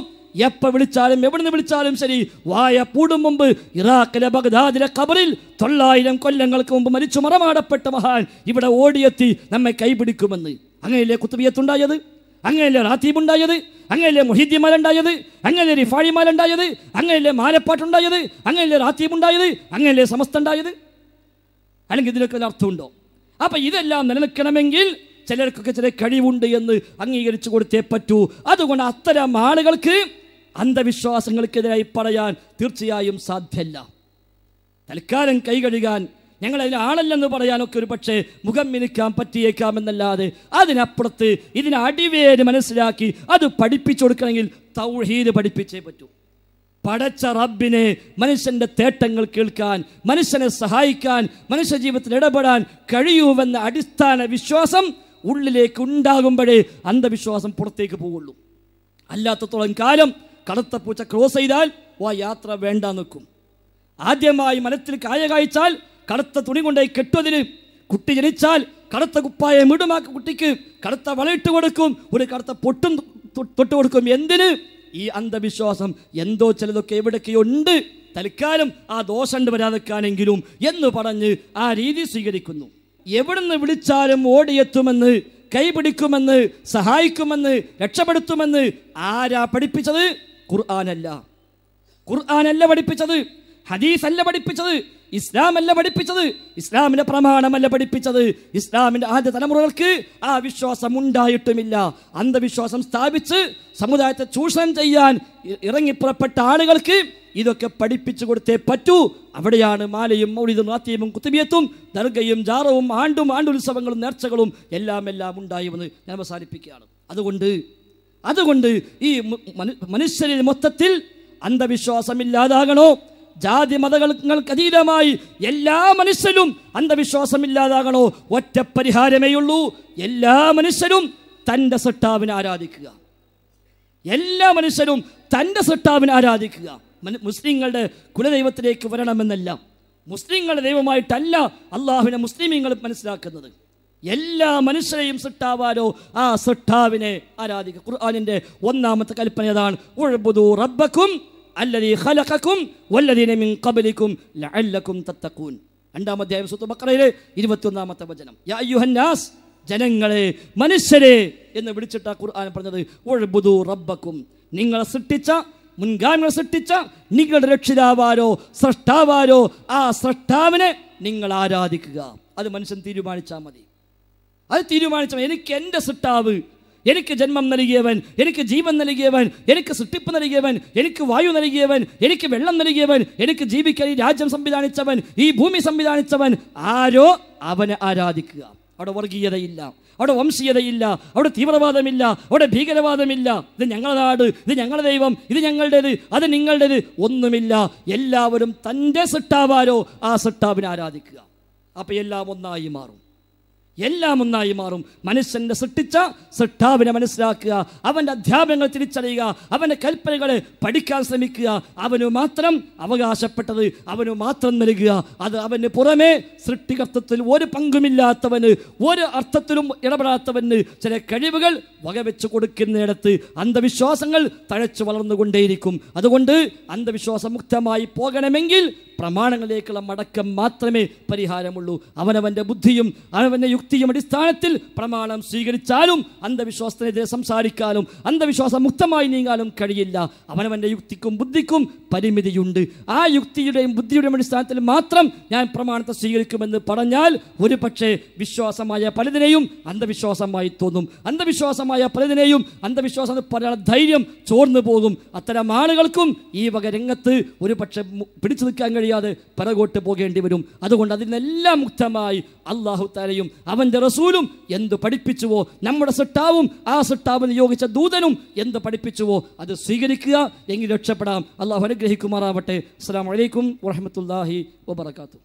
എപ്പോൾ വിളിച്ചാലും എവിടെ നിന്ന് വിളിച്ചാലും ശരി വായ പൂടും മുമ്പ് ഇറാഖിലെ ബഗ്ദാദിലെ കബറിൽ തൊള്ളായിരം കൊല്ലങ്ങൾക്ക് മുമ്പ് മരിച്ചു മറമാടപ്പെട്ട മഹാൻ ഇവിടെ ഓടിയെത്തി നമ്മെ കൈപിടിക്കുമെന്ന് അങ്ങനെയല്ലേ കുത്തുബിയത്തുണ്ടായത് അങ്ങനെയല്ലേ റാത്തീബുണ്ടായത് അങ്ങനെയല്ലേ മൊഹീദ്യമാരുണ്ടായത് അങ്ങനെയല്ലേ റിഫാഴിമാരുണ്ടായത് അങ്ങനെയല്ലേ മാലപ്പാട്ടുണ്ടായത് അങ്ങനെയല്ലേ റാത്തീബുണ്ടായത് അങ്ങനെയല്ലേ സമസ്ത ഉണ്ടായത് അല്ലെങ്കിൽ ഇതിനൊക്കെ ഒരു അർത്ഥമുണ്ടോ അപ്പം ഇതെല്ലാം നിലനിൽക്കണമെങ്കിൽ ചിലർക്കൊക്കെ ചില കഴിവുണ്ട് എന്ന് അംഗീകരിച്ചു കൊടുത്തേ പറ്റൂ അതുകൊണ്ട് അത്തരം ആളുകൾക്ക് അന്ധവിശ്വാസങ്ങൾക്കെതിരായി പറയാൻ തീർച്ചയായും സാധ്യല്ല തൽക്കാലം കൈകഴുകാൻ ഞങ്ങൾ അതിൽ ആളല്ലെന്ന് പറയാനൊക്കെ ഒരു പക്ഷേ മുഖം മിനുക്കാൻ പറ്റിയേക്കാമെന്നല്ലാതെ അതിനപ്പുറത്ത് ഇതിനെ അടിവേര് മനസ്സിലാക്കി അത് പഠിപ്പിച്ചു കൊടുക്കണമെങ്കിൽ തൗഹീദ് പഠിപ്പിച്ചേ പറ്റൂ പടച്ച റബ്ബിനെ മനുഷ്യൻ്റെ തേട്ടങ്ങൾ കേൾക്കാൻ മനുഷ്യനെ സഹായിക്കാൻ മനുഷ്യ ജീവിതത്തിൽ ഇടപെടാൻ കഴിയൂവെന്ന അടിസ്ഥാന വിശ്വാസം ഉള്ളിലേക്ക് ഉണ്ടാകുമ്പോഴേ അന്ധവിശ്വാസം പുറത്തേക്ക് പോവുള്ളൂ അല്ലാത്തത്തോളം കാലം കടുത്ത പൂച്ച ക്രോസ് ചെയ്താൽ ആ യാത്ര വേണ്ട നിൽക്കും ആദ്യമായി മനത്തിൽ കായ കായ്ച്ചാൽ കടുത്ത തുണി കൊണ്ടായി കെട്ടുവതിന് കുട്ടി ജനിച്ചാൽ കടുത്ത കുപ്പായ മീടുമാക്കി കുട്ടിക്ക് കടുത്ത വളയിട്ട് കൊടുക്കും ഒരു കടുത്ത പൊട്ടും തൊട്ട് കൊടുക്കും എന്തിന് ഈ അന്ധവിശ്വാസം എന്തോ ചിലതൊക്കെ എവിടെയൊക്കെയോ ഉണ്ട് തൽക്കാലം ആ ദോഷണ്ട് വരാതെക്കാണെങ്കിലും എന്ന് പറഞ്ഞ് ആ രീതി സ്വീകരിക്കുന്നു എവിടുന്ന് വിളിച്ചാലും ഓടിയെത്തുമെന്ന് കൈപിടിക്കുമെന്ന് സഹായിക്കുമെന്ന് രക്ഷപ്പെടുത്തുമെന്ന് ആരാ പഠിപ്പിച്ചത് ഖുർആാനല്ല ഖുർആാനല്ല പഠിപ്പിച്ചത് ഹദീസ് അല്ല പഠിപ്പിച്ചത് ഇസ്ലാം അല്ല പഠിപ്പിച്ചത് ഇസ്ലാമിന്റെ പ്രമാണമല്ല പഠിപ്പിച്ചത് ഇസ്ലാമിന്റെ ആദ്യ തലമുറകൾക്ക് ആ വിശ്വാസം ഉണ്ടായിട്ടുമില്ല അന്ധവിശ്വാസം സ്ഥാപിച്ച് സമുദായത്തെ ചൂഷണം ചെയ്യാൻ ഇറങ്ങിപ്പുറപ്പെട്ട ആളുകൾക്ക് ഇതൊക്കെ പഠിപ്പിച്ചു കൊടുത്തേ പറ്റൂ അവിടെയാണ് മാലയും മൗലിതും നാത്യവും കുത്തുബിയത്തും ദർഗയും ജാറവും ആണ്ടും ആണ്ടുത്സവങ്ങളും നേർച്ചകളും എല്ലാം എല്ലാം ഉണ്ടായി വന്ന് ഞാൻ അവസാനിപ്പിക്കുകയാണ് അതുകൊണ്ട് അതുകൊണ്ട് ഈ മനുഷ്യരിൽ മൊത്തത്തിൽ അന്ധവിശ്വാസമില്ലാതാകണോ ജാതി മതങ്ങൾക്ക് അതീതമായി എല്ലാ മനുഷ്യരും അന്ധവിശ്വാസമില്ലാതാകണോ ഒറ്റ പരിഹാരമേയുള്ളൂ എല്ലാ മനുഷ്യരും തൻ്റെ സട്ടാവിനെ ആരാധിക്കുക എല്ലാ മനുഷ്യരും തൻ്റെ സട്ടാവിനെ ആരാധിക്കുക മുസ്ലിങ്ങളുടെ കുലദൈവത്തിലേക്ക് വരണമെന്നല്ല മുസ്ലിങ്ങളുടെ ദൈവമായിട്ടല്ല അള്ളാഹുവിനെ മുസ്ലിമീങ്ങൾ മനസ്സിലാക്കുന്നത് എല്ലാ മനുഷ്യരെയും സിട്ടാവാനോ ആ സൃഷ്ടാവിനെ ആരാധിക്കുക ഖുർആാനിൻ്റെ ഒന്നാമത്തെ കൽപ്പന ഏതാണ് ഉഴബുദു റബ്ബക്കും അല്ലതി ഖലഖക്കും വല്ലദീന മിൻ ഖബലിക്കും ലഅല്ലക്കും തത്തഖൂൻ രണ്ടാം അധ്യായം സൂത്ത് ബക്കറയിലെ ഇരുപത്തിയൊന്നാമത്തെ വചനം യാ അയ്യുഹന്നാസ് ജനങ്ങളെ മനുഷ്യരെ എന്ന് വിളിച്ചിട്ട് ഖുർആൻ പറഞ്ഞത് ഉഴബുദു റബ്ബക്കും നിങ്ങൾ സൃഷ്ടിച്ച മുൻഗാമികൾ സൃഷ്ടിച്ച നിങ്ങളുടെ രക്ഷിതാവാരോ സൃഷ്ടാവാരോ ആ സൃഷ്ടാവിനെ നിങ്ങൾ ആരാധിക്കുക അത് മനുഷ്യൻ തീരുമാനിച്ചാൽ മതി അത് തീരുമാനിച്ചവൻ എനിക്ക് എൻ്റെ സിട്ടാവ് എനിക്ക് ജന്മം നൽകിയവൻ എനിക്ക് ജീവൻ നൽകിയവൻ എനിക്ക് സൃഷ്ടിപ്പ് നൽകിയവൻ എനിക്ക് വായു നൽകിയവൻ എനിക്ക് വെള്ളം നൽകിയവൻ എനിക്ക് ജീവിക്കാൻ ഈ രാജ്യം സംവിധാനിച്ചവൻ ഈ ഭൂമി സംവിധാനിച്ചവൻ ആരോ അവനെ ആരാധിക്കുക അവിടെ വർഗീയതയില്ല അവിടെ വംശീയതയില്ല അവിടെ തീവ്രവാദമില്ല അവിടെ ഭീകരവാദമില്ല ഇത് ഞങ്ങളുടെ നാട് ഇത് ഞങ്ങളുടെ ദൈവം ഇത് ഞങ്ങളുടേത് അത് നിങ്ങളുടേത് ഒന്നുമില്ല എല്ലാവരും തൻ്റെ സിട്ടാവാരോ ആ സിട്ടാവിനെ ആരാധിക്കുക അപ്പോൾ എല്ലാം ഒന്നായി മാറും എല്ലാം ഒന്നായി മാറും മനുഷ്യൻ്റെ സൃഷ്ടിച്ച സൃഷ്ടാവിനെ മനസ്സിലാക്കുക അവൻ്റെ അധ്യാപനങ്ങൾ തിരിച്ചറിയുക അവൻ്റെ കൽപ്പനകളെ പഠിക്കാൻ ശ്രമിക്കുക അവന് മാത്രം അവകാശപ്പെട്ടത് അവന് മാത്രം നൽകുക അത് അവന് പുറമേ സൃഷ്ടികർത്തത്തിൽ ഒരു പങ്കുമില്ലാത്തവന് ഒരു അർത്ഥത്തിലും ഇടപെടാത്തവന് ചില കഴിവുകൾ വകവെച്ച് കൊടുക്കുന്നിടത്ത് അന്ധവിശ്വാസങ്ങൾ തഴച്ചു വളർന്നുകൊണ്ടേയിരിക്കും അതുകൊണ്ട് അന്ധവിശ്വാസം മുക്തമായി പോകണമെങ്കിൽ പ്രമാണങ്ങളിലേക്കുള്ള മടക്കം മാത്രമേ പരിഹാരമുള്ളൂ അവനവൻ്റെ ബുദ്ധിയും അവനവൻ്റെ യുക്തി യുക്തിയും അടിസ്ഥാനത്തിൽ പ്രമാണം സ്വീകരിച്ചാലും അന്ധവിശ്വാസത്തിനെതിരെ സംസാരിക്കാനും അന്ധവിശ്വാസം മുക്തമായി നീങ്ങാനും കഴിയില്ല അവനവൻ്റെ യുക്തിക്കും ബുദ്ധിക്കും പരിമിതിയുണ്ട് ആ യുക്തിയുടെയും ബുദ്ധിയുടെയും അടിസ്ഥാനത്തിൽ മാത്രം ഞാൻ പ്രമാണത്തെ സ്വീകരിക്കുമെന്ന് പറഞ്ഞാൽ ഒരു പക്ഷേ വിശ്വാസമായ പലതിനെയും അന്ധവിശ്വാസമായി തോന്നും അന്ധവിശ്വാസമായ പലതിനെയും അന്ധവിശ്വാസം പറയാനുള്ള ധൈര്യം ചോർന്നു പോകും അത്തരം ആളുകൾക്കും ഈ വക രംഗത്ത് ഒരു പക്ഷേ പിടിച്ചു നിൽക്കാൻ കഴിയാതെ പിറകോട്ട് പോകേണ്ടി വരും അതുകൊണ്ട് അതിൽ നിന്നെല്ലാം മുക്തമായി അള്ളാഹു താരയും അവൻ്റെ റസൂലും എന്ത് പഠിപ്പിച്ചുവോ നമ്മുടെ സിട്ടാവും ആ സിട്ടാവ് നിയോഗിച്ച ദൂതനും എന്ത് പഠിപ്പിച്ചുവോ അത് സ്വീകരിക്കുക എങ്കിൽ രക്ഷപ്പെടാം അള്ളാഹു അനുഗ്രഹിക്കുമാറാവട്ടെ അസ്സാം വലൈക്കും വറഹമത്തല്ലാഹി വബർക്കാത്തു